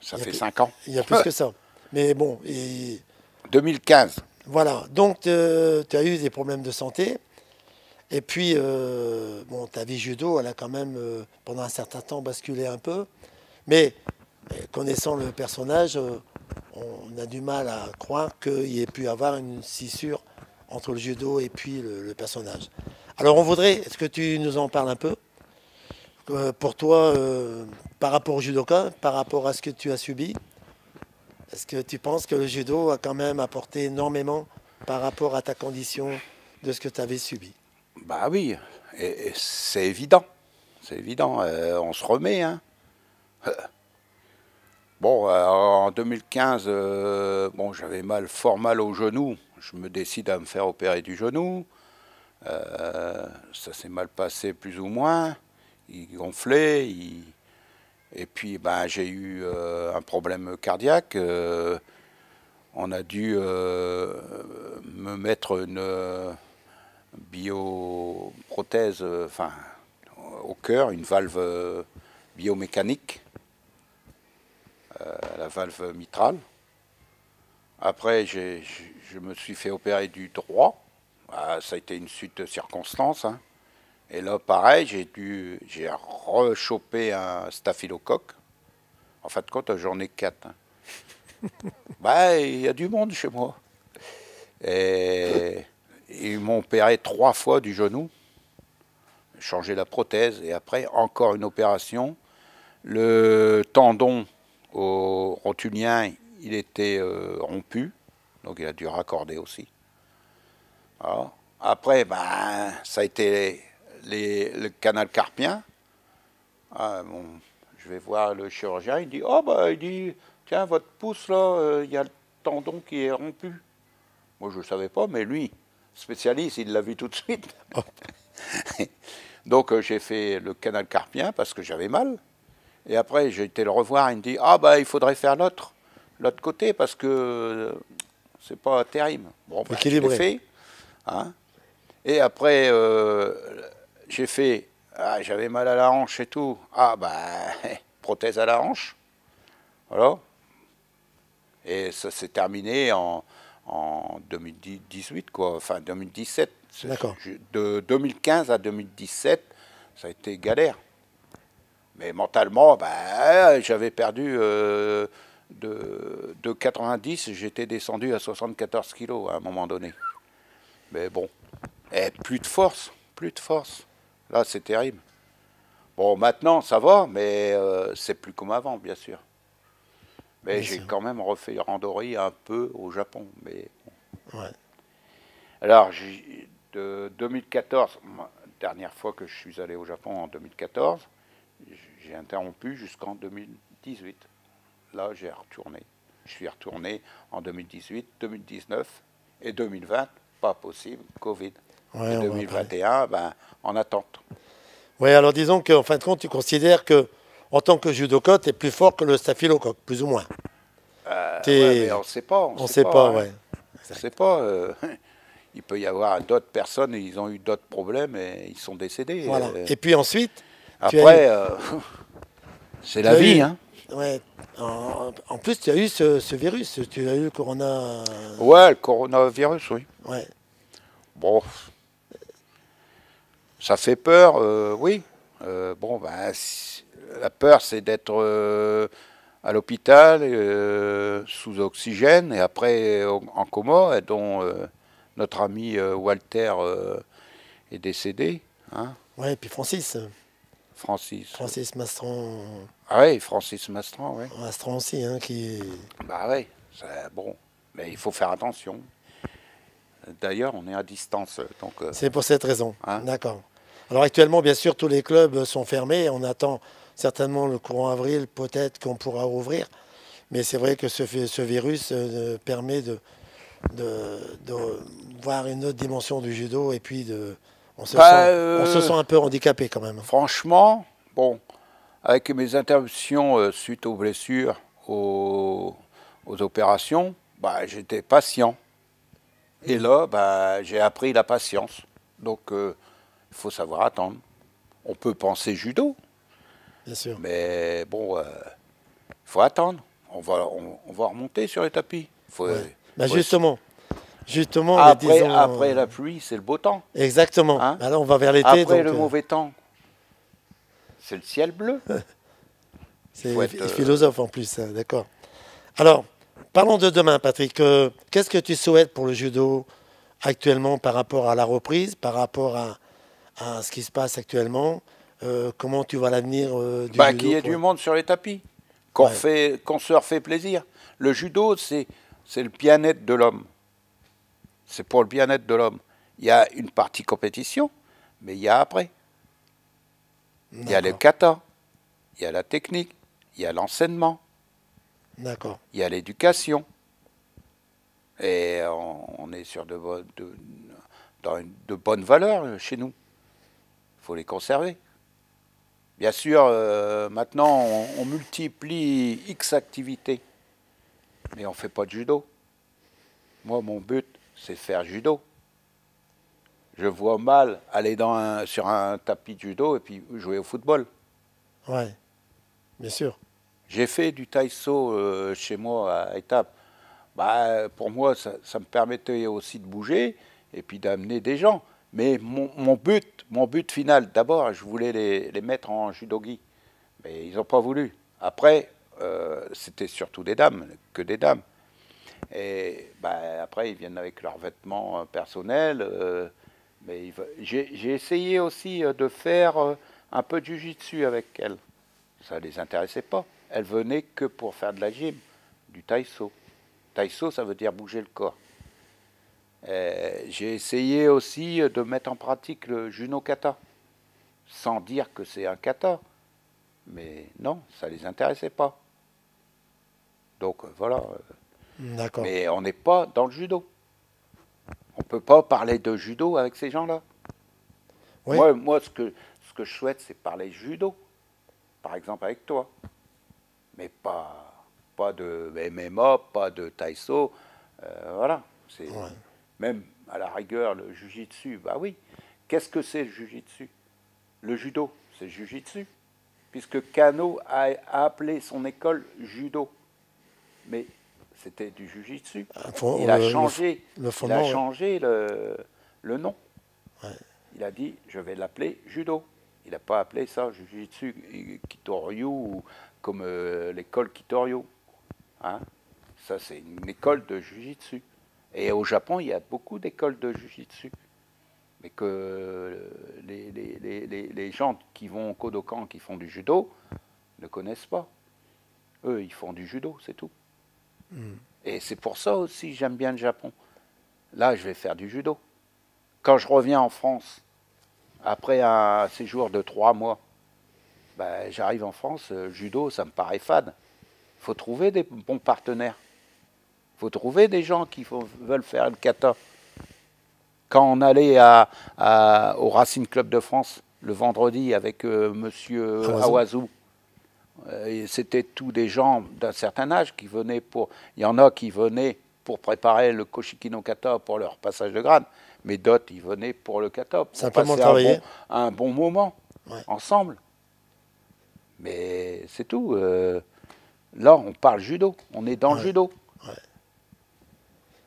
ça fait cinq ans. Il y a plus que ça. Mais bon. 2015. Voilà, donc tu as eu des problèmes de santé. Et puis, ta vie judo, elle a quand même, pendant un certain temps, basculé un peu. Mais euh, connaissant le personnage, euh, on a du mal à croire qu'il ait pu avoir une scissure entre le judo et puis le, personnage. Alors on voudrait, est-ce que tu nous en parles un peu euh, Pour toi, par rapport au judoka, par rapport à ce que tu as subi, est-ce que tu penses que le judo a quand même apporté énormément par rapport à ta condition de ce que tu avais subi Bah oui, et, c'est évident, c'est évident, on se remet, hein. Bon, euh, en 2015, euh, bon, j'avais mal, fort mal au genou. Je me décide à me faire opérer du genou. Euh, ça s'est mal passé plus ou moins. Il gonflait. Et puis, ben, j'ai eu un problème cardiaque. on a dû me mettre une bioprothèse, enfin, au cœur, une valve biomécanique valve mitrale. Après, je me suis fait opérer du droit. Ah, ça a été une suite de circonstances. Hein. Et là, pareil, j'ai dû, j'ai rechopé un staphylocoque. En fin de compte, j'en ai quatre. Hein. bah, il y a du monde chez moi. Et ils m'ont opéré trois fois du genou, changé la prothèse, et après encore une opération. Le tendon au rotulien, il était euh, rompu, donc il a dû raccorder aussi. après, ben, ça a été le canal carpien. Ah, je vais voir le chirurgien, il dit, oh, bah il dit, tiens, votre pouce, là, euh, il y a le tendon qui est rompu. Moi, je ne savais pas, mais lui, spécialiste, il l'a vu tout de suite. Donc, euh, j'ai fait le canal carpien parce que j'avais mal. Et après, j'ai été le revoir, il me dit Ah, ben il faudrait faire l'autre, l'autre côté, parce que euh, c'est pas terrible. Bon, bah, je fait. Hein. Et après, euh, j'ai fait ah, j'avais mal à la hanche et tout. Ah, ben, prothèse à la hanche. Voilà. Et ça s'est terminé en, en 2018, quoi. Enfin, 2017. D'accord. De 2015 à 2017, ça a été galère. Mais mentalement, ben, euh, j'avais perdu euh, de, 90, j'étais descendu à 74 kilos à un moment donné. Mais bon, eh, plus de force, plus de force. Là, c'est terrible. Bon, maintenant, ça va, mais euh, c'est plus comme avant, bien sûr. Mais j'ai quand même refait randori un peu au Japon. Mais Alors, de 2014, dernière fois que je suis allé au Japon en 2014, j'ai interrompu jusqu'en 2018. Là, j'ai retourné. Je suis retourné en 2018, 2019 et 2020. Pas possible, Covid. 2021, ben, en attente. Oui, alors disons qu'en fin de compte, tu considères que, en tant que judoka, tu es plus fort que le staphylocoque, plus ou moins. Euh, on ne sait pas. On ne sait, pas, hein. oui. On ne sait pas. Euh, il peut y avoir d'autres personnes, ils ont eu d'autres problèmes et ils sont décédés. Voilà. Euh. Et puis ensuite, après, euh, c'est la vie. Hein. En, plus, tu as eu ce, virus, tu as eu le corona. Ouais, le coronavirus, oui. Bon, ça fait peur, euh, oui. Euh, bon, ben, la peur, c'est d'être à l'hôpital sous oxygène et après en coma, dont notre ami Walter est décédé. Hein. Ouais, et puis Francis. Francis. Francis Mastron. Ah oui, Francis Mastron, oui. Mastron aussi, hein, qui. Bah oui, bon. Mais il faut faire attention. D'ailleurs, on est à distance. donc. Euh, c'est pour cette raison. Hein. D'accord. Alors actuellement, bien sûr, tous les clubs sont fermés. On attend certainement le courant avril, peut-être qu'on pourra rouvrir. Mais c'est vrai que ce, virus euh, euh, permet de voir une autre dimension du judo et puis de, on se, bah, euh, sent, un peu handicapé quand même. Franchement, bon, avec mes interruptions euh, suite aux blessures, aux, opérations, bah, j'étais patient. Et là, bah, j'ai appris la patience. Donc, euh, il faut savoir attendre. On peut penser judo. Bien sûr. Mais bon, il faut attendre. On va, on, va remonter sur les tapis. justement, Justement, après, euh, après la pluie, c'est le beau temps. Exactement. Hein bah on va vers l'été. Après le euh, mauvais temps, c'est le ciel bleu. c'est euh, philosophe en plus, hein, d'accord. Alors, parlons de demain, Patrick. Qu'est-ce que tu souhaites pour le judo actuellement par rapport à la reprise, par rapport à, ce qui se passe actuellement Comment tu vois l'avenir du bah, judo Qu'il y ait du monde sur les tapis, qu'on se refait plaisir. Le judo, c'est le bien de l'homme. C'est pour le bien-être de l'homme. Il y a une partie compétition, mais il y a après. Il y a le kata, il y a la technique, il y a l'enseignement, il y a l'éducation. Et on, est sur de, bonnes, dans de bonnes valeurs euh, chez nous. Il faut les conserver. Bien sûr, euh, maintenant, on, on, multiplie X activités, mais on ne fait pas de judo. Moi, mon but, c'est faire judo. Je vois mal aller dans sur un tapis de judo et puis jouer au football. Ouais, bien sûr. J'ai fait du taïso euh, chez moi à étape Bah, pour moi, ça, me permettait aussi de bouger et puis d'amener des gens. Mais mon, but, mon but final, d'abord, je voulais les, mettre en judogi, mais ils n'ont pas voulu. Après, euh, c'était surtout des dames, que des dames. Et ben après, ils viennent avec leurs vêtements euh, personnels. Euh, mais j'ai essayé aussi euh, de faire un peu de jujitsu avec elles. Ça ne les intéressait pas. Elles venaient que pour faire de la gym, du taïso. Taïso, ça veut dire bouger le corps. J'ai essayé aussi de mettre en pratique le Juno Kata, sans dire que c'est un kata. Mais non, ça ne les intéressait pas. Donc voilà. Mais on n'est pas dans le judo. On ne peut pas parler de judo avec ces gens-là. Moi, ce, que, ce que je souhaite, c'est parler judo, par exemple avec toi. Mais pas, pas de MMA, pas de taïso. Euh, voilà. Même à la rigueur, le jujitsu, bah oui. Qu'est-ce que c'est le jujitsu Le judo, c'est le jujitsu. Puisque Kano a appelé son école judo. Mais c'était du jujitsu. Ah, il, a changé, le il a changé le, nom. Il a dit je vais l'appeler judo. Il n'a pas appelé ça jujitsu kitoryu ou comme euh, l'école kitoryu. Hein ça, c'est une école de jujitsu. Et au Japon, il y a beaucoup d'écoles de jujitsu. Mais que euh, les, les, gens qui vont au Kodokan, qui font du judo, ne connaissent pas. Eux, ils font du judo, c'est tout. Et c'est pour ça aussi que j'aime bien le Japon. Là, je vais faire du judo. Quand je reviens en France, après un séjour de trois mois, ben, j'arrive en France, euh, judo, ça me paraît fade. Il faut trouver des bons partenaires. Il faut trouver des gens qui veulent faire le kata. Quand on allait au Racing Club de France le vendredi avec euh, Monsieur euh, c'était tous des gens d'un certain âge qui venaient pour. Il y en a qui venaient pour préparer le Koshikino Kata pour leur passage de grade, mais d'autres, ils venaient pour le Kata. Pour passer Un, bon, moment ensemble. Mais c'est tout. Euh, là, on parle judo. On est dans le judo.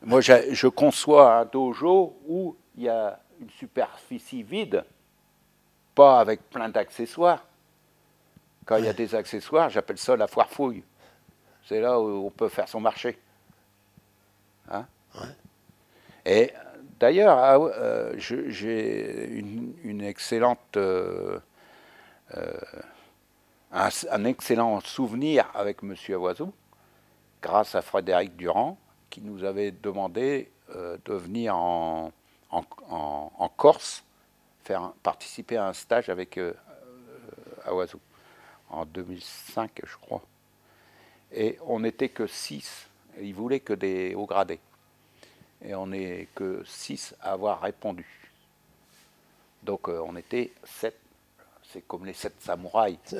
Moi, je, je conçois un dojo où il y a une superficie vide, pas avec plein d'accessoires quand il y a des accessoires, j'appelle ça la foire fouille. C'est là où on peut faire son marché. Hein? Et d'ailleurs, ah euh, j'ai une, excellente. Euh, euh, un, excellent souvenir avec M. Avoiseau, grâce à Frédéric Durand, qui nous avait demandé de venir en, Corse faire, participer à un stage avec Avoiseau en 2005, je crois. Et on n'était que 6. Ils voulait que des hauts gradés. Et on n'est que six à avoir répondu. Donc euh, on était 7. C'est comme les sept samouraïs.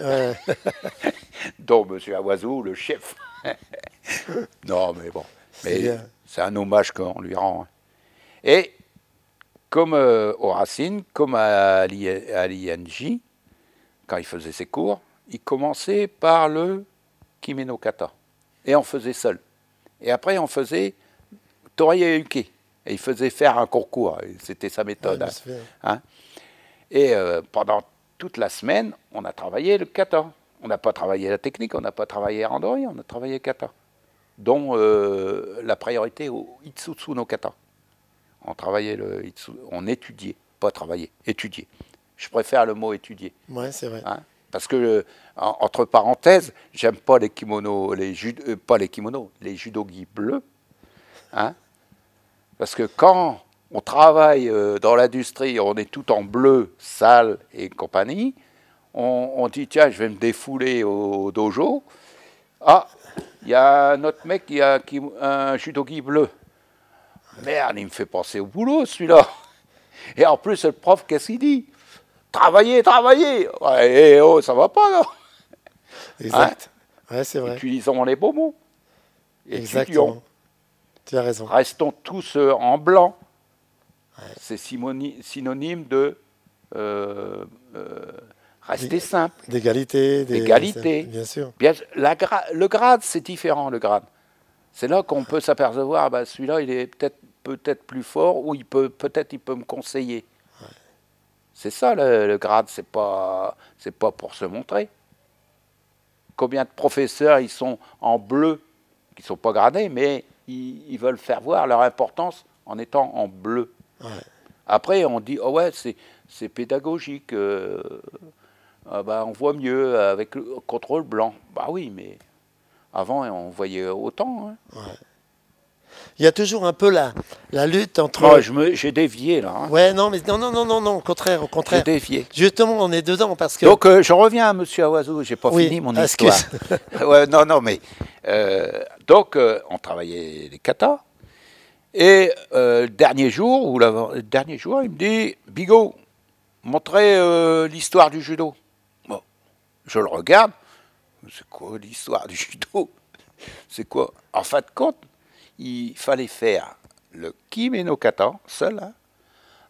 dont M. Awazou, le chef. non, mais bon. Mais c'est un hommage qu'on lui rend. Hein. Et comme euh, au Racine, comme à l'INJ, quand il faisait ses cours, il commençait par le no Kata. Et on faisait seul. Et après, on faisait Tori et Et il faisait faire un concours. C'était sa méthode. Ah, hein. hein. Et euh, pendant toute la semaine, on a travaillé le kata. On n'a pas travaillé la technique, on n'a pas travaillé randori, on a travaillé kata. Dont euh, la priorité au Itsutsu no kata. On travaillait le on étudiait, pas travailler, étudier. Je préfère le mot étudier. Ouais, c'est vrai. Hein. Parce que, entre parenthèses, j'aime pas les kimonos, les euh, pas les kimonos, les judogis bleus. Hein. parce que quand on travaille euh, dans l'industrie, on est tout en bleu, sale et compagnie, on, dit tiens, je vais me défouler au, dojo. Ah, il y a un autre mec qui a un judogi bleu. Merde, il me fait penser au boulot celui-là. Et en plus, le prof, qu'est-ce qu'il dit Travailler, travailler. ouais, eh, eh, oh, ça va pas, non Exact. Hein ouais, c'est vrai. Utilisons les beaux mots. Exactement. Oh, tu as raison. Restons tous euh, en blanc. C'est synonyme de euh, euh, rester simple. D'égalité. D'égalité. Bien sûr. Bien, le grade, c'est différent, le grade. C'est là qu'on peut s'apercevoir, bah, celui-là, il est peut-être peut-être plus fort ou il peut peut-être il peut me conseiller. C'est ça le, grade, c'est pas, c'est pas pour se montrer. Combien de professeurs ils sont en bleu, qui sont pas gradés, mais ils, veulent faire voir leur importance en étant en bleu. Après, on dit, oh ouais, c'est, pédagogique, euh, ah bah, on voit mieux avec le contrôle blanc. Bah oui, mais avant, on voyait autant. Hein. Il y a toujours un peu la, la lutte entre. Oh, j'ai dévié là. Hein. Ouais, non, mais non, non, non, non, non, au contraire, au contraire. J'ai dévié. Justement, on est dedans parce que. Donc, euh, je reviens à Monsieur Awazou. J'ai pas fini mon histoire. ouais, non, non, mais euh, donc euh, on travaillait les katas. Et dernier jour, ou le dernier jour, il me dit Bigot, montrez l'histoire du judo. Bon, je le regarde. C'est quoi l'histoire du judo C'est quoi En fin de compte, il fallait faire le Kime Kata seul, hein,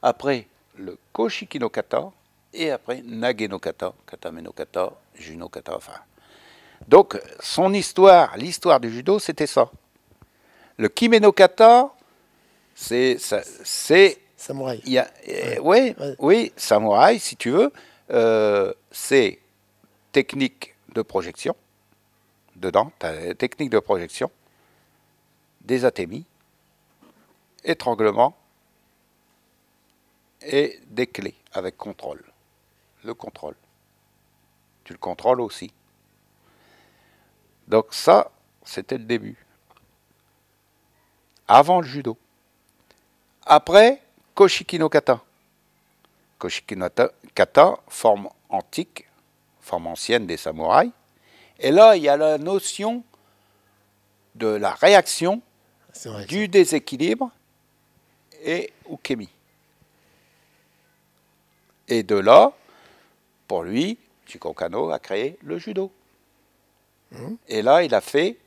après le Koshiki no Kata, et après Nage no Kata, Katame Kata, Juno Kata, enfin. Donc, son histoire, l'histoire du judo, c'était ça. Le Kime Kata, c'est. Samouraï. Euh, oui, samouraï, si tu veux. Euh, c'est technique de projection. Dedans, euh, technique de projection. Des désatémie, étranglement et des clés avec contrôle. Le contrôle. Tu le contrôles aussi. Donc ça, c'était le début. Avant le judo. Après, Koshikino Kata. Koshikino Kata, forme antique, forme ancienne des samouraïs. Et là, il y a la notion de la réaction du déséquilibre et Ukemi. Et de là, pour lui, Chico a créé le judo. Hum. Et là, il a fait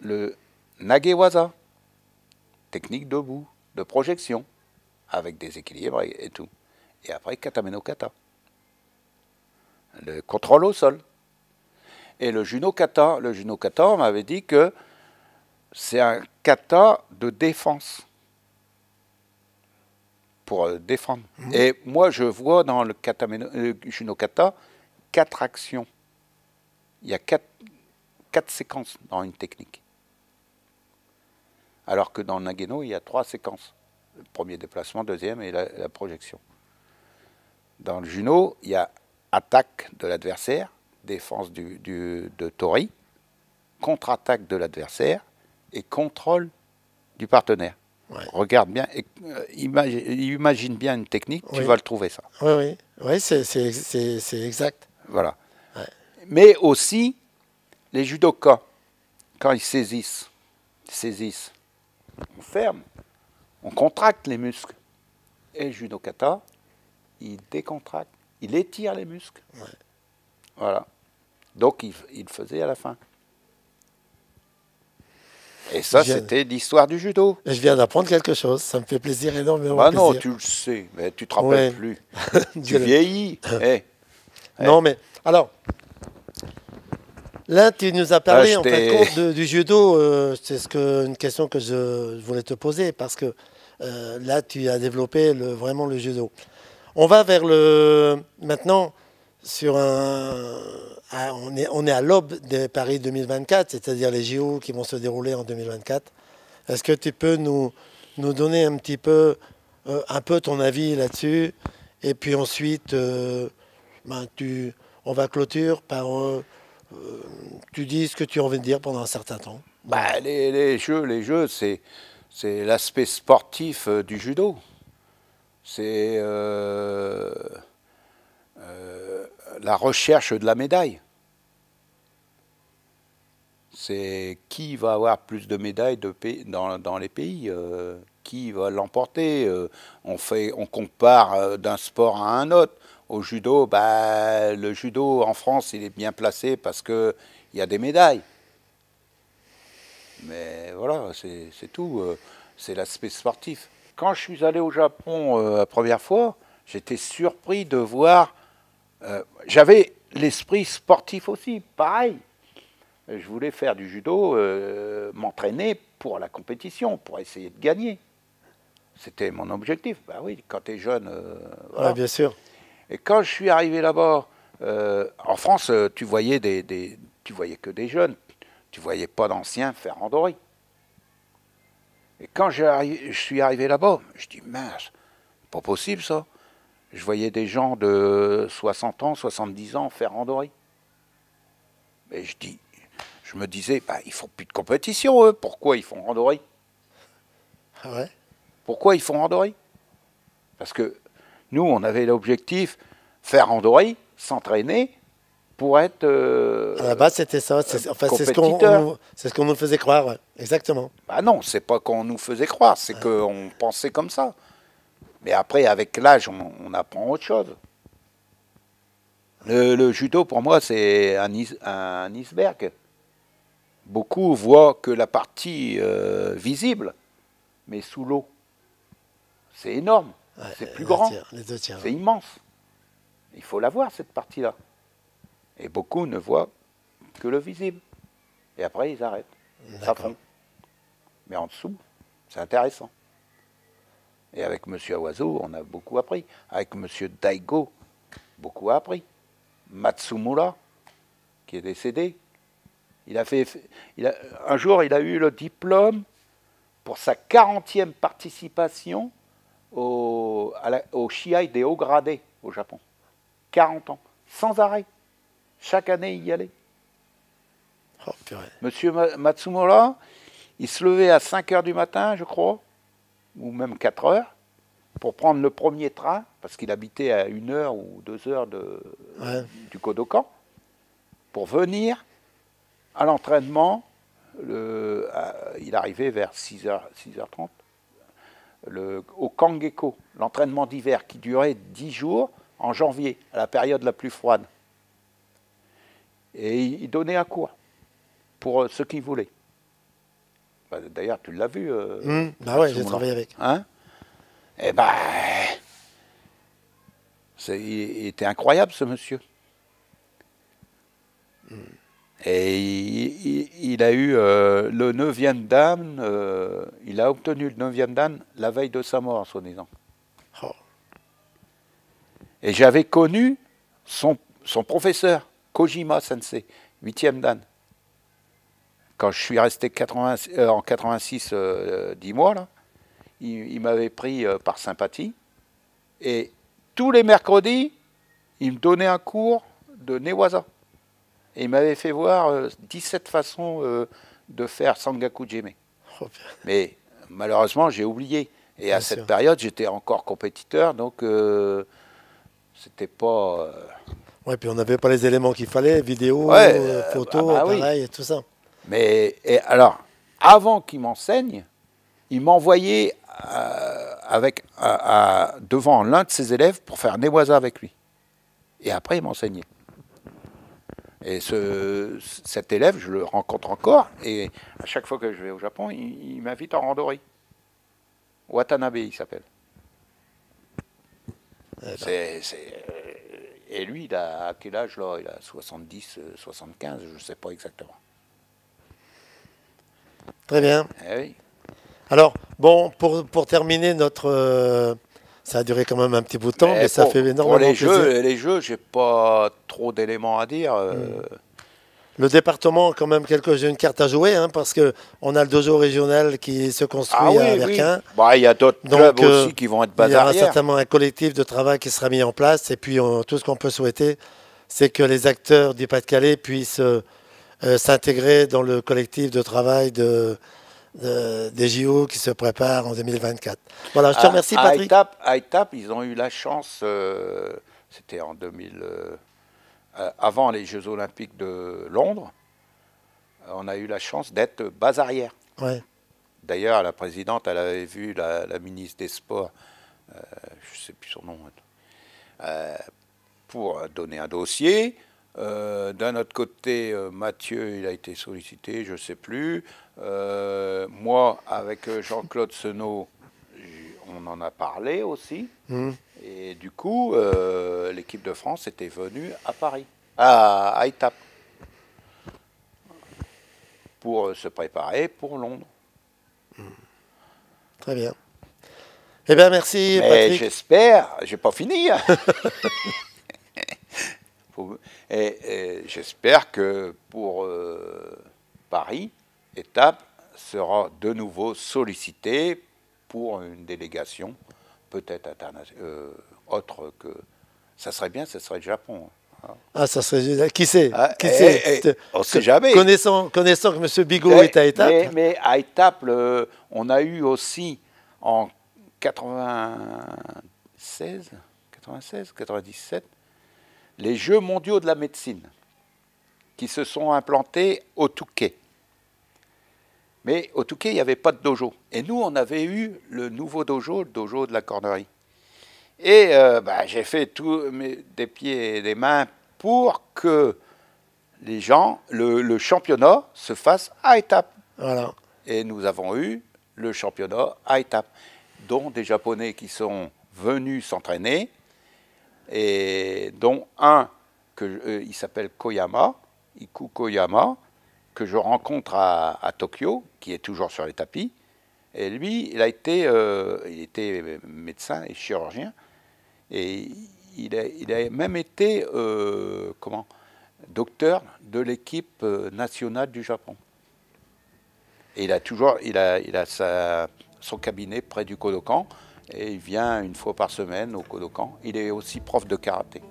le nagewaza, technique debout, de projection, avec déséquilibre et, tout. Et après, katameno kata, le contrôle au sol. Et le juno kata, le juno kata, on m'avait dit que c'est un kata de défense pour euh, défendre. Mhm. Et moi, je vois dans le euh, kata, quatre actions. Il y a quatre, séquences dans une technique. Alors que dans le Nageno, il y a trois séquences. Le premier déplacement, deuxième et la, projection. Dans le Juno, il y a attaque de l'adversaire, défense du, de Tori, contre-attaque de l'adversaire, et contrôle du partenaire. Regarde bien, et, euh, imagine, bien une technique, tu vas le trouver ça. Oui, oui, oui c'est exact. Voilà. Mais aussi, les judokas, quand ils saisissent, saisissent, on ferme, on contracte les muscles. Et judokata, il décontracte, il étire les muscles. Voilà. Donc, il, il faisait à la fin. Et ça, c'était l'histoire du judo. je viens d'apprendre quelque chose. Ça me fait plaisir énormément. Bah non, tu le sais, mais tu te rappelles plus. tu vieillis. Eh. Eh. Non, mais alors, Là, tu nous as parlé en fait, compte du judo. Euh, c'est ce que, une question que je voulais te poser parce que euh, là, tu as développé le, vraiment le judo. On va vers le maintenant sur un, on, est, on est à l'aube de Paris 2024, c'est-à-dire les JO qui vont se dérouler en 2024. Est-ce que tu peux nous, nous donner un petit peu, euh, un peu ton avis là-dessus Et puis ensuite, euh, ben, tu, on va clôture par. Euh, tu dis ce que tu as envie de dire pendant un certain temps. Bah, les, les jeux, les jeux c'est, c'est l'aspect sportif du judo. C'est la recherche de la médaille. C'est qui va avoir plus de médailles dans, les pays euh, Qui va l'emporter euh, on, on compare euh, d'un sport à un autre. Au judo, bah, le judo en France, il est bien placé parce qu'il y a des médailles. Mais voilà, c'est tout. C'est l'aspect sportif. Quand je suis allé au Japon la première fois, j'étais surpris de voir euh, j'avais l'esprit sportif aussi, pareil. Je voulais faire du judo, euh, m'entraîner pour la compétition, pour essayer de gagner. C'était mon objectif. Bah oui, quand tu es jeune. Euh, bien sûr. Et quand je suis arrivé là-bas, en France, tu voyais, tu voyais que des jeunes. Tu voyais pas d'anciens faire doré Et quand je, je suis arrivé là-bas, je dis mince, pas possible ça. Je voyais des gens de 60 ans, 70 ans faire randori. Et je dis, je me disais, bah, il ne font plus de compétition, eux. Pourquoi ils font Ah ouais. Pourquoi ils font randori Parce que nous, on avait l'objectif faire randori, s'entraîner pour être. à la base, c'était ça. Euh, c'est ce qu'on nous faisait croire, exactement. Ah non, c'est pas qu'on nous faisait croire, c'est ah. qu'on pensait comme ça. Mais après, avec l'âge, on, apprend autre chose. Le, judo, pour moi, c'est un, iceberg. Beaucoup voient que la partie euh, visible, mais sous l'eau. C'est énorme. c'est plus grand. C'est immense. Il faut la voir, cette partie-là. Et beaucoup ne voient que le visible. Et après, ils arrêtent. Mais en dessous, c'est intéressant. Et avec M. Oiseau, on a beaucoup appris. Avec M. Daigo, beaucoup appris. Matsumura, qui est décédé, il a fait, il un jour, il a eu le diplôme pour sa 40e participation au, à des hauts gradés au Japon. 40 ans, sans arrêt. Chaque année, il y allait. M. Oh, Monsieur Matsumura, il se levait à 5 heures du matin, je crois ou même 4 heures, pour prendre le premier train, parce qu'il habitait à une heure ou deux heures de, du Kodokan, pour venir à l'entraînement. il arrivait vers 6h, 6h30 le, au Kangeko, l'entraînement d'hiver qui durait 10 jours en janvier, à la période la plus froide. Et il donnait un cours pour euh, ceux qui voulaient. Bah, d'ailleurs, tu l'as vu. Euh, hmm. bah ouais, j'ai travaillé avec. Hein Eh ben, il, était incroyable ce monsieur. Hmm. Et il, a eu euh, le 9e dan, euh, il a obtenu le 9e dan la veille de sa mort, soi-disant. Oh. Et j'avais connu son, son professeur, Kojima Sensei, 8e dan. Quand je suis resté euh, en 86 10 euh, mois, là, il, m'avait pris euh, par sympathie. Et tous les mercredis, il me donnait un cours de Newaza. Et il m'avait fait voir 17 façons de faire Sangaku Jeme. Oh, Mais malheureusement, j'ai oublié. Et à cette période, j'étais encore compétiteur, donc c'était pas. Oui, Ouais, puis on n'avait pas les éléments qu'il fallait, vidéo, ouais, photo, ah bah tout ça. Mais et alors, avant qu'il m'enseigne, il m'envoyait euh, avec, devant l'un de ses élèves pour faire Némoisa avec lui. Et après, il m'enseignait. Et ce, cet élève, je le rencontre encore, et à chaque fois que je vais au Japon, il, m'invite en randori. Watanabe, il s'appelle. Eh ben. euh, et lui, il a, à quel âge là Il a 70, 75, euh, je ne sais pas exactement. Très bien. Eh Alors, bon, pour, terminer notre. Euh, ça a duré quand même un petit bout de temps, mais, ça fait énormément Pour les jeux, les jeux, j'ai pas trop d'éléments à dire. Euh. Hmm. Le département a quand même quelques, une carte à jouer, hein, parce qu'on a le dojo régional qui se construit ah à bah, il y a d'autres clubs euh, aussi qui vont être Il y aura certainement un collectif de travail qui sera mis en place. Et puis, tout ce qu'on peut souhaiter, c'est que les acteurs du Pas-de-Calais puissent euh, s'intégrer dans le collectif de travail des JO qui se prépare en 2024. Voilà, je te remercie, Patrick. À étape, ils ont eu la chance, euh, c'était en 2000, euh, avant les Jeux Olympiques de Londres, on a eu la chance d'être bas arrière. D'ailleurs, la présidente, elle avait vu la ministre des Sports, je ne sais plus son nom, pour donner un dossier euh, d'un autre côté, euh, Mathieu, il a été sollicité, je ne sais plus. Euh, moi, avec Jean-Claude Senot, on en a parlé aussi. Hmm. Et du coup, l'équipe de France était venue à Paris, à, à pour se préparer pour Londres. Hmm. Très bien. Eh bien, merci. Patrick. J'espère, j'ai pas fini. Hein. Et, j'espère que pour euh, Paris, Étape sera de nouveau sollicité pour une délégation, peut-être euh, autre que. Ça serait bien, ça serait le Japon. Hein. Ah, ça serait qui sait, ah, qui eh, sait eh, On sait jamais. Connaissant, connaissant que M. Bigot eh, est à Étape. Mais, à Étape, on a eu aussi en 96, 96, 97, les Jeux mondiaux de la médecine qui se sont implantés au Touquet. Mais au Touquet, il n'y avait pas de dojo. Et nous, on avait eu le nouveau dojo, le dojo de la Cornerie. Et euh, bah, j'ai fait tous mes, des pieds et des mains pour que les gens, le, championnat se fasse à étapes. Voilà. Et nous avons eu le championnat à étapes, dont des Japonais qui sont venus s'entraîner, et dont un, euh, il s'appelle Koyama, Iku Koyama, que je rencontre à, Tokyo, qui est toujours sur les tapis. Et lui, il a été, euh, était médecin et chirurgien, et il a, même été euh, comment, docteur de l'équipe nationale du Japon. Et il a toujours, il a, son cabinet près du Kodokan et il vient une fois par semaine au Kodokan. Il est aussi prof de karaté.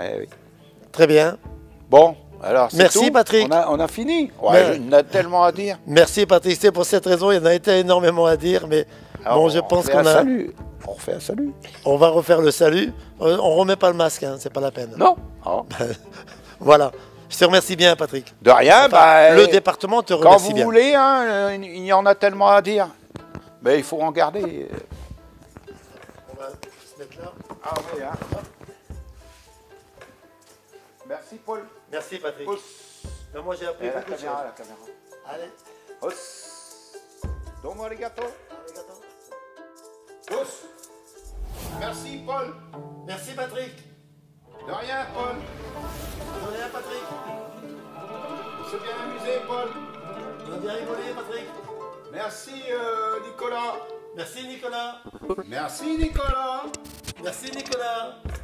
Eh Très bien. Bon, alors Merci tout. Patrick. On a, fini. On a tellement à dire. Merci Patrick. C'est pour cette raison, il y en a été énormément à dire, mais bon, je pense qu'on a. On refait un salut. On va refaire le salut. Euh, on remet pas le masque, hein, c'est pas la peine. Non. Ah. voilà. Je te remercie bien, Patrick. De rien. Bah, le département te remercie bien. Quand vous voulez, hein, il y en a tellement à dire. Mais il faut en garder. On va se mettre là. Ah oui, hein. Merci Paul. Merci Patrick. Pousse. Non, moi j'ai appris eh, la caméra, La caméra. Allez. Pousse. Domo arigato. Arigato. Pousse. Merci Paul. Merci Patrick. De rien Paul. De rien Patrick. On s'est bien amusé Paul. On a bien rigolé Patrick. Merci euh, Nicolas. Merci Nicolas. Merci Nicolas. Merci Nicolas.